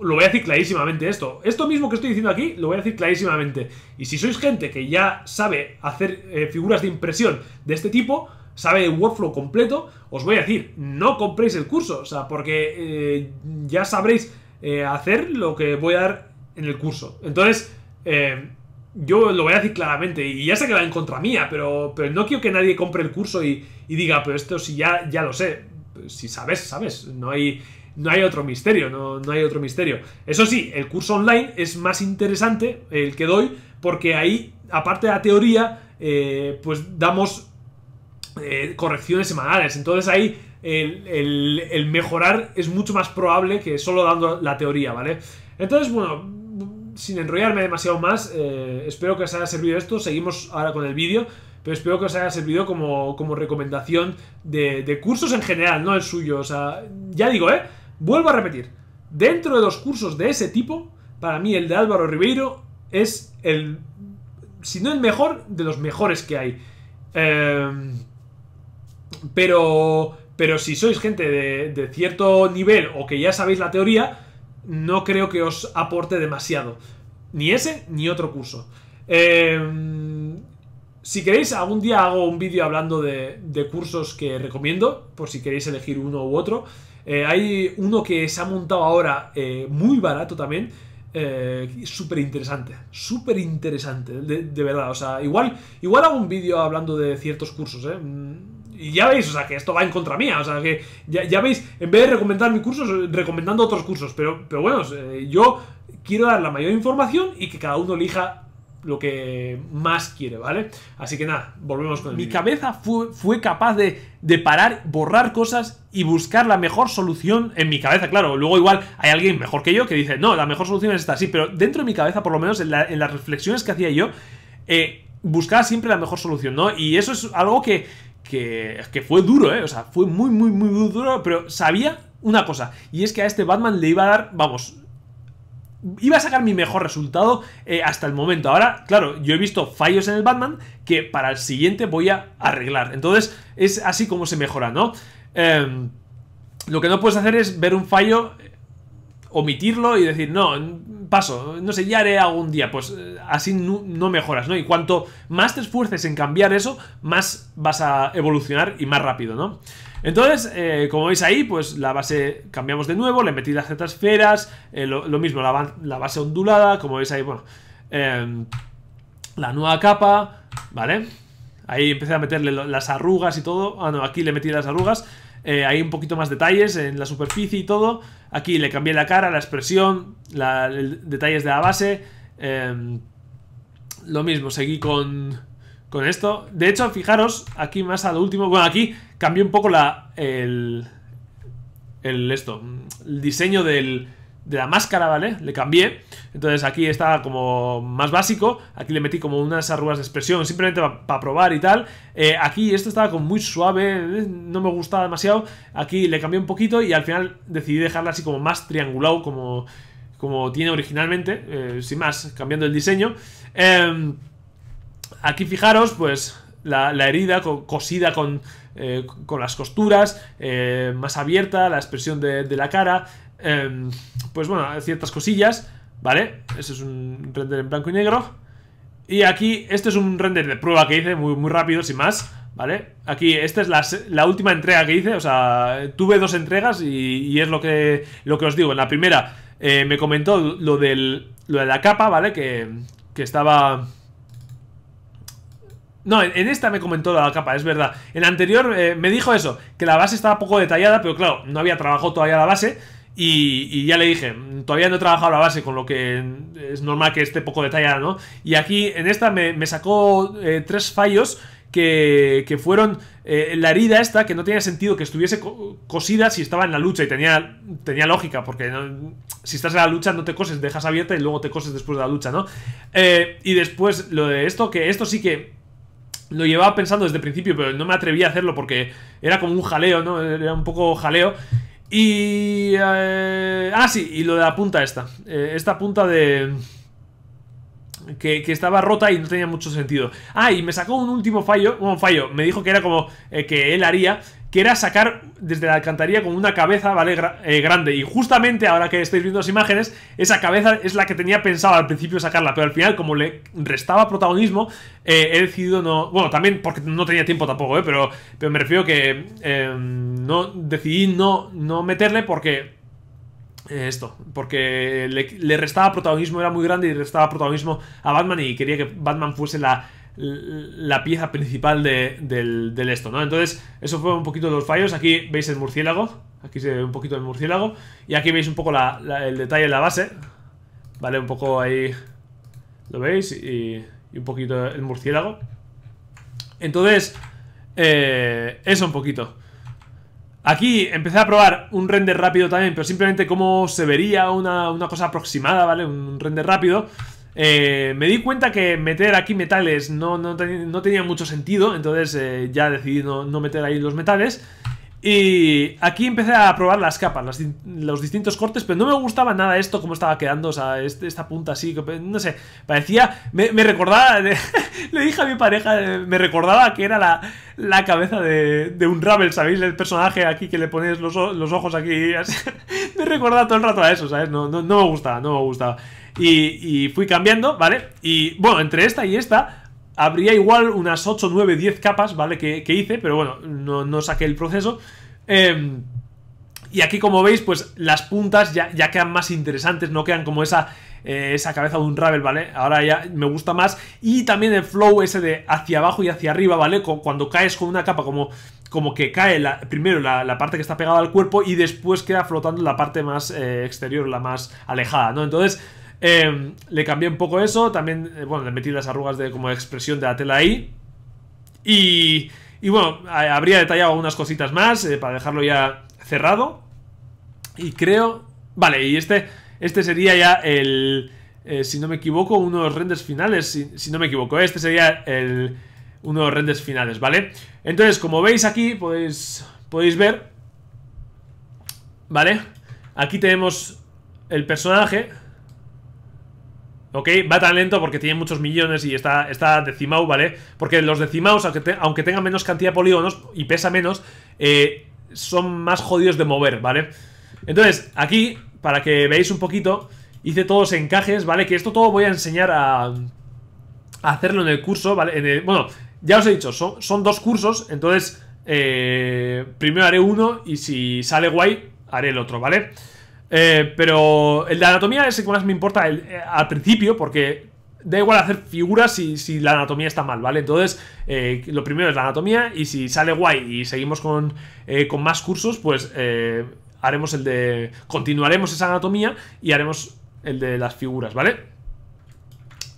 lo voy a decir clarísimamente esto. Esto mismo que estoy diciendo aquí, lo voy a decir clarísimamente. Y si sois gente que ya sabe hacer eh, figuras de impresión de este tipo, sabe el workflow completo, os voy a decir, no compréis el curso, o sea, porque eh, ya sabréis hacer lo que voy a dar en el curso. Entonces, eh yo lo voy a decir claramente, y ya sé que va en contra mía, pero, pero no quiero que nadie compre el curso y, diga, pero esto sí ya, ya lo sé. Si sabes, sabes. No hay, no hay otro misterio, no, hay otro misterio. Eso sí, el curso online es más interesante, el que doy, porque ahí, aparte de la teoría, eh, pues damos eh, correcciones semanales. Entonces ahí el mejorar es mucho más probable que solo dando la teoría, ¿vale? Entonces, bueno, sin enrollarme demasiado más, eh, espero que os haya servido esto. Seguimos ahora con el vídeo, pero espero que os haya servido como, recomendación de, cursos en general, no el suyo. O sea, ya digo, ¿eh? Vuelvo a repetir. Dentro de los cursos de ese tipo, para mí el de Álvaro Ribeiro es el, si no el mejor, de los mejores que hay. Em, pero, pero si sois gente de cierto nivel o que ya sabéis la teoría, no creo que os aporte demasiado. Ni ese ni otro curso. Em, si queréis, algún día hago un vídeo hablando de, cursos que recomiendo, por si queréis elegir uno u otro. Eh, hay uno que se ha montado ahora eh, muy barato también. Eh, súper interesante, súper interesante, de, verdad. O sea, igual, igual hago un vídeo hablando de ciertos cursos, ¿eh? Mm, y ya veis, o sea, que esto va en contra mía, o sea, que ya, veis, en vez de recomendar mi curso, recomendando otros cursos, pero, pero bueno, yo quiero dar la mayor información y que cada uno elija lo que más quiere, ¿vale? Así que nada, volvemos con el Mi cabeza fue, fue capaz de, parar, borrar cosas y buscar la mejor solución en mi cabeza, claro. Luego igual hay alguien mejor que yo que dice, no, la mejor solución es esta, sí, pero dentro de mi cabeza, por lo menos en, las reflexiones que hacía yo, eh, buscaba siempre la mejor solución, ¿no? Y eso es algo que, que, fue duro, ¿eh? O sea, fue muy, muy, muy duro, pero sabía una cosa, y es que a este Batman le iba a dar, vamos, iba a sacar mi mejor resultado eh, hasta el momento. Ahora, claro, yo he visto fallos en el Batman que para el siguiente voy a arreglar. Entonces, es así como se mejora, ¿no? Em, lo que no puedes hacer es ver un fallo omitirlo y decir, no, paso, no sé, ya haré algún día. Pues eh, así no, mejoras, ¿no? Y cuanto más te esfuerces en cambiar eso, más vas a evolucionar y más rápido, ¿no? Entonces, eh, como veis ahí, pues la base cambiamos de nuevo, le metí las Z esferas, eh, lo, mismo, la, base ondulada, como veis ahí, bueno, em, la nueva capa, ¿vale? Ahí empecé a meterle las arrugas y todo, ah no, aquí le metí las arrugas, hay un poquito más detalles en la superficie y todo, Aquí le cambié la cara, la expresión, los detalles de la base. Em, lo mismo, seguí con, con esto. De hecho, fijaros, aquí más al último... Bueno, aquí cambié un poco la, el, el, esto, el diseño del, de la máscara, ¿vale? Le cambié. Entonces aquí estaba como más básico. Aquí le metí como unas arrugas de expresión, simplemente para probar y tal. Eh, aquí esto estaba como muy suave, eh, no me gustaba demasiado. Aquí le cambié un poquito y al final decidí dejarla así como más triangulado, como, como tiene originalmente. Eh, sin más, cambiando el diseño. Em, aquí fijaros, pues la, herida cosida con... con las costuras, más abierta, la expresión de la cara, Em, pues bueno, ciertas cosillas, ¿vale? Ese es un render en blanco y negro. Y aquí, este es un render de prueba que hice, muy, muy rápido, sin más, ¿vale? Aquí, esta es la, última entrega que hice, o sea, tuve dos entregas y, es lo que, lo que os digo. En la primera eh, me comentó lo, de la capa, ¿vale? Que, estaba... No, en, esta me comentó la capa, es verdad. En la anterior eh, me dijo eso, que la base estaba poco detallada, pero claro, no había trabajado todavía la base. Y, ya le dije, todavía no he trabajado la base, con lo que es normal que esté poco detallada, ¿no? Y aquí en esta me, sacó eh, tres fallos que, que fueron eh, la herida esta, que no tenía sentido que estuviese cosida si estaba en la lucha y tenía, tenía lógica, porque si estás en la lucha no te coses, dejas abierta y luego te coses después de la lucha, ¿no? Eh, y después lo de esto, que esto sí que lo llevaba pensando desde el principio, pero no me atreví a hacerlo porque era como un jaleo, ¿no? Era un poco jaleo. Y... Eh, ah, sí, y lo de la punta esta. Eh, esta punta de que, estaba rota y no tenía mucho sentido. Ah, y me sacó un último fallo, un fallo, me dijo que era como eh, que él haría, que era sacar desde la alcantarilla con una cabeza, ¿vale? Eh, grande. Y justamente ahora que estáis viendo las imágenes, esa cabeza es la que tenía pensado al principio sacarla, pero al final, como le restaba protagonismo, eh, he decidido no. Bueno, también porque no tenía tiempo tampoco, ¿eh? Pero, pero me refiero que em, no decidí no, no meterle porque eh, esto, porque le, restaba protagonismo, era muy grande y restaba protagonismo a Batman y quería que Batman fuese la, pieza principal de, del, esto, ¿no? Entonces, eso fue un poquito de los fallos. Aquí veis el murciélago, aquí se ve un poquito el murciélago y aquí veis un poco el detalle de la base, ¿vale? Un poco ahí, lo veis, y, un poquito el murciélago. Entonces, eh, eso un poquito. Aquí empecé a probar un render rápido también, pero simplemente cómo se vería una, cosa aproximada, ¿vale? Un render rápido. Eh, me di cuenta que meter aquí metales no, tenía mucho sentido, entonces eh, ya decidí no, no, meter ahí los metales. Y aquí empecé a probar las capas, los distintos cortes, pero no me gustaba nada esto, cómo estaba quedando, o sea, este, esta punta así, no sé, parecía, me, recordaba, le dije a mi pareja, me recordaba que era la, la cabeza de, de, un Ravel, ¿sabéis? El personaje aquí que le pones los, los ojos aquí, así. me recordaba todo el rato a eso, ¿sabes? No, no, no me gustaba, no me gustaba. y fui cambiando, ¿vale? Y bueno, entre esta y esta habría igual unas 8, 9, 10 capas, ¿vale? Que, hice, pero bueno, no, saqué el proceso. Em, y aquí, como veis, pues las puntas ya, quedan más interesantes, no quedan como esa, eh, esa cabeza de un Ravel, ¿vale? Ahora ya me gusta más. Y también el flow ese de hacia abajo y hacia arriba, ¿vale? Cuando caes con una capa como, como que cae primero la, parte que está pegada al cuerpo y después queda flotando la parte más eh, exterior, la más alejada, ¿no? Entonces... Em, le cambié un poco eso, también, eh, bueno, le metí las arrugas de como expresión de la tela ahí. Y, y bueno, habría detallado unas cositas más eh, para dejarlo ya cerrado. Y creo... Vale, y este, este sería ya el... Eh, si no me equivoco, uno unos renders finales, si, no me equivoco. Este sería el los renders finales, ¿vale? Entonces, como veis aquí, podéis, podéis ver, ¿vale? Aquí tenemos el personaje, ¿ok? Va tan lento porque tiene muchos millones y está, está decimado, ¿vale? Porque los decimados, aunque, tengan menos cantidad de polígonos y pesa menos, eh, son más jodidos de mover, ¿vale? Entonces, aquí, para que veáis un poquito, hice todos encajes, ¿vale? Que esto todo voy a enseñar a, hacerlo en el curso, ¿vale? bueno, ya os he dicho, son, dos cursos, entonces... Eh, primero haré uno y si sale guay, haré el otro, ¿vale? vale eh, pero el de anatomía es el que más me importa eh, al principio, porque da igual hacer figuras si, si la anatomía está mal, ¿vale? Entonces, eh, lo primero es la anatomía y si sale guay y seguimos con, más cursos, pues haremos el de... Continuaremos esa anatomía y haremos el de las figuras, ¿vale?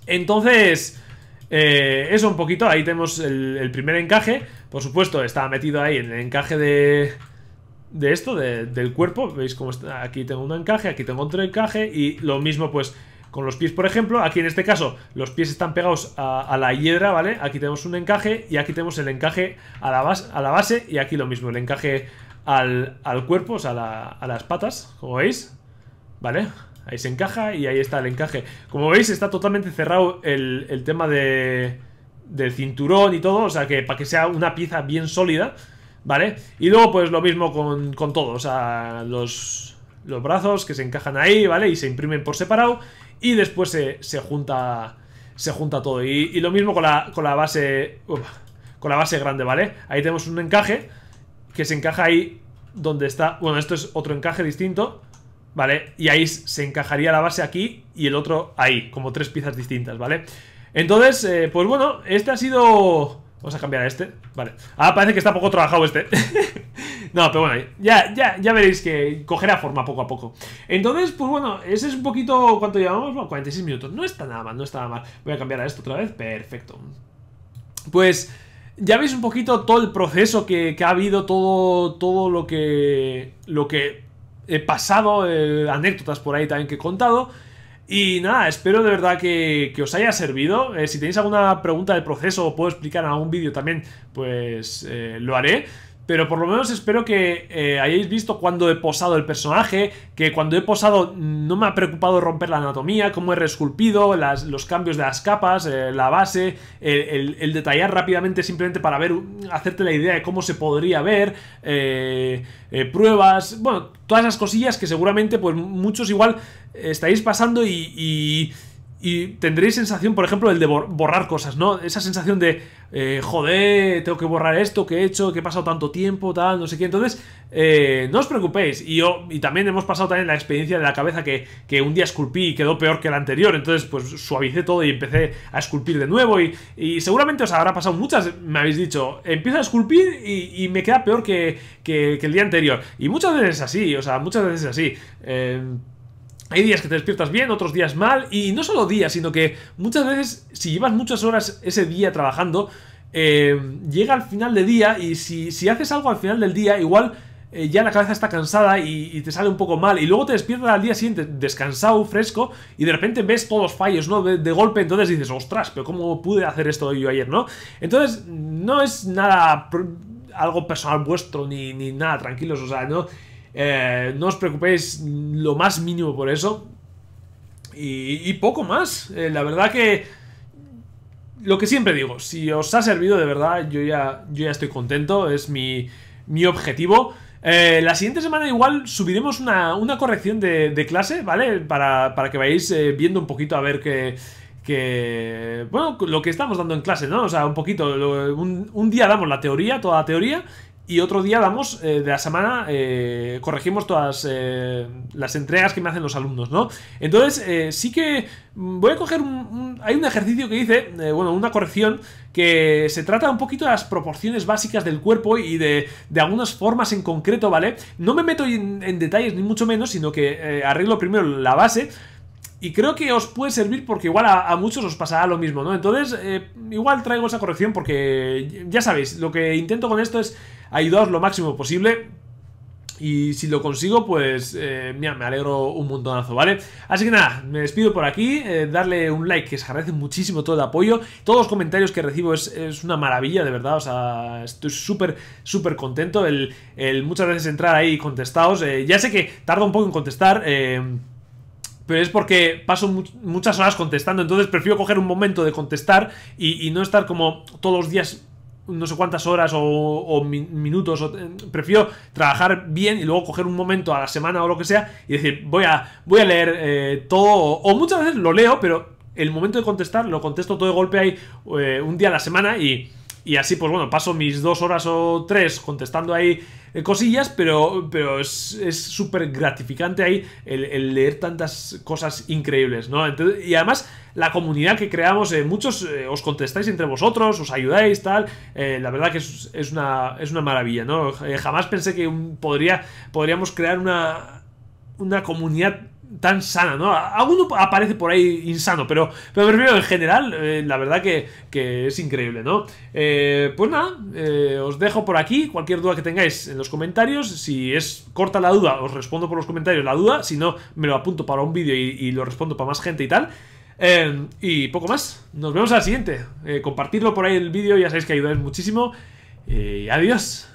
Entonces... eso un poquito, ahí tenemos el, el primer encaje Por supuesto, está metido ahí en el encaje de, de esto, del cuerpo. Veis cómo está, aquí tengo un encaje, aquí tengo otro encaje y lo mismo pues con los pies, por ejemplo. Aquí en este caso los pies están pegados a, la hiedra, ¿vale? Aquí tenemos un encaje y aquí tenemos el encaje a la, base, a la base y aquí lo mismo, el encaje al, cuerpo, o sea, a, las patas, como veis, ¿vale? Ahí se encaja y ahí está el encaje. Como veis está totalmente cerrado el, el tema de, del cinturón y todo, o sea que para que sea una pieza bien sólida... ¿vale? Y luego pues lo mismo con, con todo, o sea, los, brazos que se encajan ahí, ¿vale? Y se imprimen por separado y después se, junta se junta todo. Y, lo mismo con la, con la base... con la base grande, ¿vale? Ahí tenemos un encaje que se encaja ahí donde está... Bueno, esto es otro encaje distinto, ¿vale? Y ahí se encajaría la base aquí y el otro ahí, como tres piezas distintas, ¿vale? Entonces, eh, pues bueno, este ha sido Vamos a cambiar a este, vale Ah, parece que está poco trabajado este No, pero bueno, ya, ya, veréis que cogerá forma poco a poco Entonces, pues bueno, ese es un poquito cuánto llevamos Bueno, 46 minutos, no está nada mal, no está nada mal Voy a cambiar a esto otra vez, perfecto Pues... Ya veis un poquito todo el proceso que, ha habido, todo, todo lo que, lo que he pasado, eh, anécdotas por ahí también que he contado. Y nada, espero de verdad que, que os haya servido. Eh, si tenéis alguna pregunta del proceso o puedo explicar en algún vídeo también, pues eh, lo haré. Pero por lo menos espero que eh, hayáis visto cuando he posado el personaje, que cuando he posado no me ha preocupado romper la anatomía, cómo he resculpido, los cambios de las capas, eh, la base, el, detallar rápidamente simplemente para ver, hacerte la idea de cómo se podría ver, eh, pruebas, bueno, todas esas cosillas que seguramente pues muchos igual estáis pasando y y tendréis sensación, por ejemplo, el de borrar cosas, ¿no? Esa sensación de, eh, joder, tengo que borrar esto que he hecho, que he pasado tanto tiempo, tal, no sé qué. Entonces, eh, no os preocupéis. Y, yo, también hemos pasado también la experiencia de la cabeza que, un día esculpí y quedó peor que el anterior. Entonces, pues suavicé todo y empecé a esculpir de nuevo. Y, seguramente os habrá pasado muchas, me habéis dicho, empiezo a esculpir y, me queda peor que, que, el día anterior. Y muchas veces es así, o sea, muchas veces es así. Eh, hay días que te despiertas bien, otros días mal, y no solo días, sino que muchas veces, si llevas muchas horas ese día trabajando, eh, llega al final del día y si, haces algo al final del día, igual eh, ya la cabeza está cansada y, te sale un poco mal, y luego te despiertas al día siguiente descansado, fresco, y de repente ves todos los fallos, ¿no? De, golpe, entonces dices, ostras, pero ¿cómo pude hacer esto yo ayer, no? Entonces, no es nada algo personal vuestro ni, ni nada, tranquilos, o sea, no eh, no os preocupéis lo más mínimo por eso. Y, poco más. Eh, la verdad que... Lo que siempre digo, si os ha servido de verdad, yo ya, yo ya estoy contento, es mi, mi objetivo. Eh, la siguiente semana igual subiremos una, una corrección de, clase, ¿vale? Para, para que vayáis viendo un poquito a ver qué... Que, bueno, lo que estamos dando en clase, ¿no? O sea, un poquito, un, un, día damos la teoría, toda la teoría, y otro día vamos, eh, de la semana, eh, corregimos todas eh, las entregas que me hacen los alumnos, ¿no? Entonces, sí que voy a coger un, Hay un ejercicio que hice, bueno, una corrección, que se trata un poquito de las proporciones básicas del cuerpo y de, algunas formas en concreto, ¿vale? No me meto en, detalles ni mucho menos, sino que arreglo primero la base. Y creo que os puede servir porque igual a, a muchos os pasará lo mismo, ¿no? Entonces, igual traigo esa corrección porque ya sabéis, lo que intento con esto es dos lo máximo posible. Y si lo consigo, pues eh, mira, me alegro un montonazo, ¿vale? Así que nada, me despido por aquí, eh, darle un like, que se agradece muchísimo todo el apoyo. Todos los comentarios que recibo es, una maravilla, de verdad, o sea, estoy súper, súper contento. El, muchas veces entrar ahí y contestaos. Eh, ya sé que tarda un poco en contestar, pero es porque paso muchas horas contestando, entonces prefiero coger un momento de contestar y no estar como todos los días no sé cuántas horas o, minutos. prefiero trabajar bien y luego coger un momento a la semana o lo que sea y decir, voy a, voy a leer eh, todo. O, muchas veces lo leo, pero el momento de contestar lo contesto todo de golpe ahí eh, un día a la semana y y así, pues bueno, paso mis dos horas o tres contestando ahí eh, cosillas, pero, pero es súper gratificante ahí el, leer tantas cosas increíbles, ¿no? y además, la comunidad que creamos, eh, muchos eh, os contestáis entre vosotros, os ayudáis, tal. la verdad que es, una, es una maravilla, ¿no? jamás pensé que podría, podríamos crear una, una comunidad tan sana, ¿no? Alguno aparece por ahí insano, pero, pero en general, eh, la verdad que, es increíble, ¿no? Eh, pues nada, eh, os dejo por aquí, cualquier duda que tengáis en los comentarios, si es corta la duda, os respondo por los comentarios la duda, si no, me lo apunto para un vídeo y, lo respondo para más gente y tal. y poco más, nos vemos a la siguiente. compartirlo por ahí el vídeo, ya sabéis que ayudáis muchísimo. Y adiós.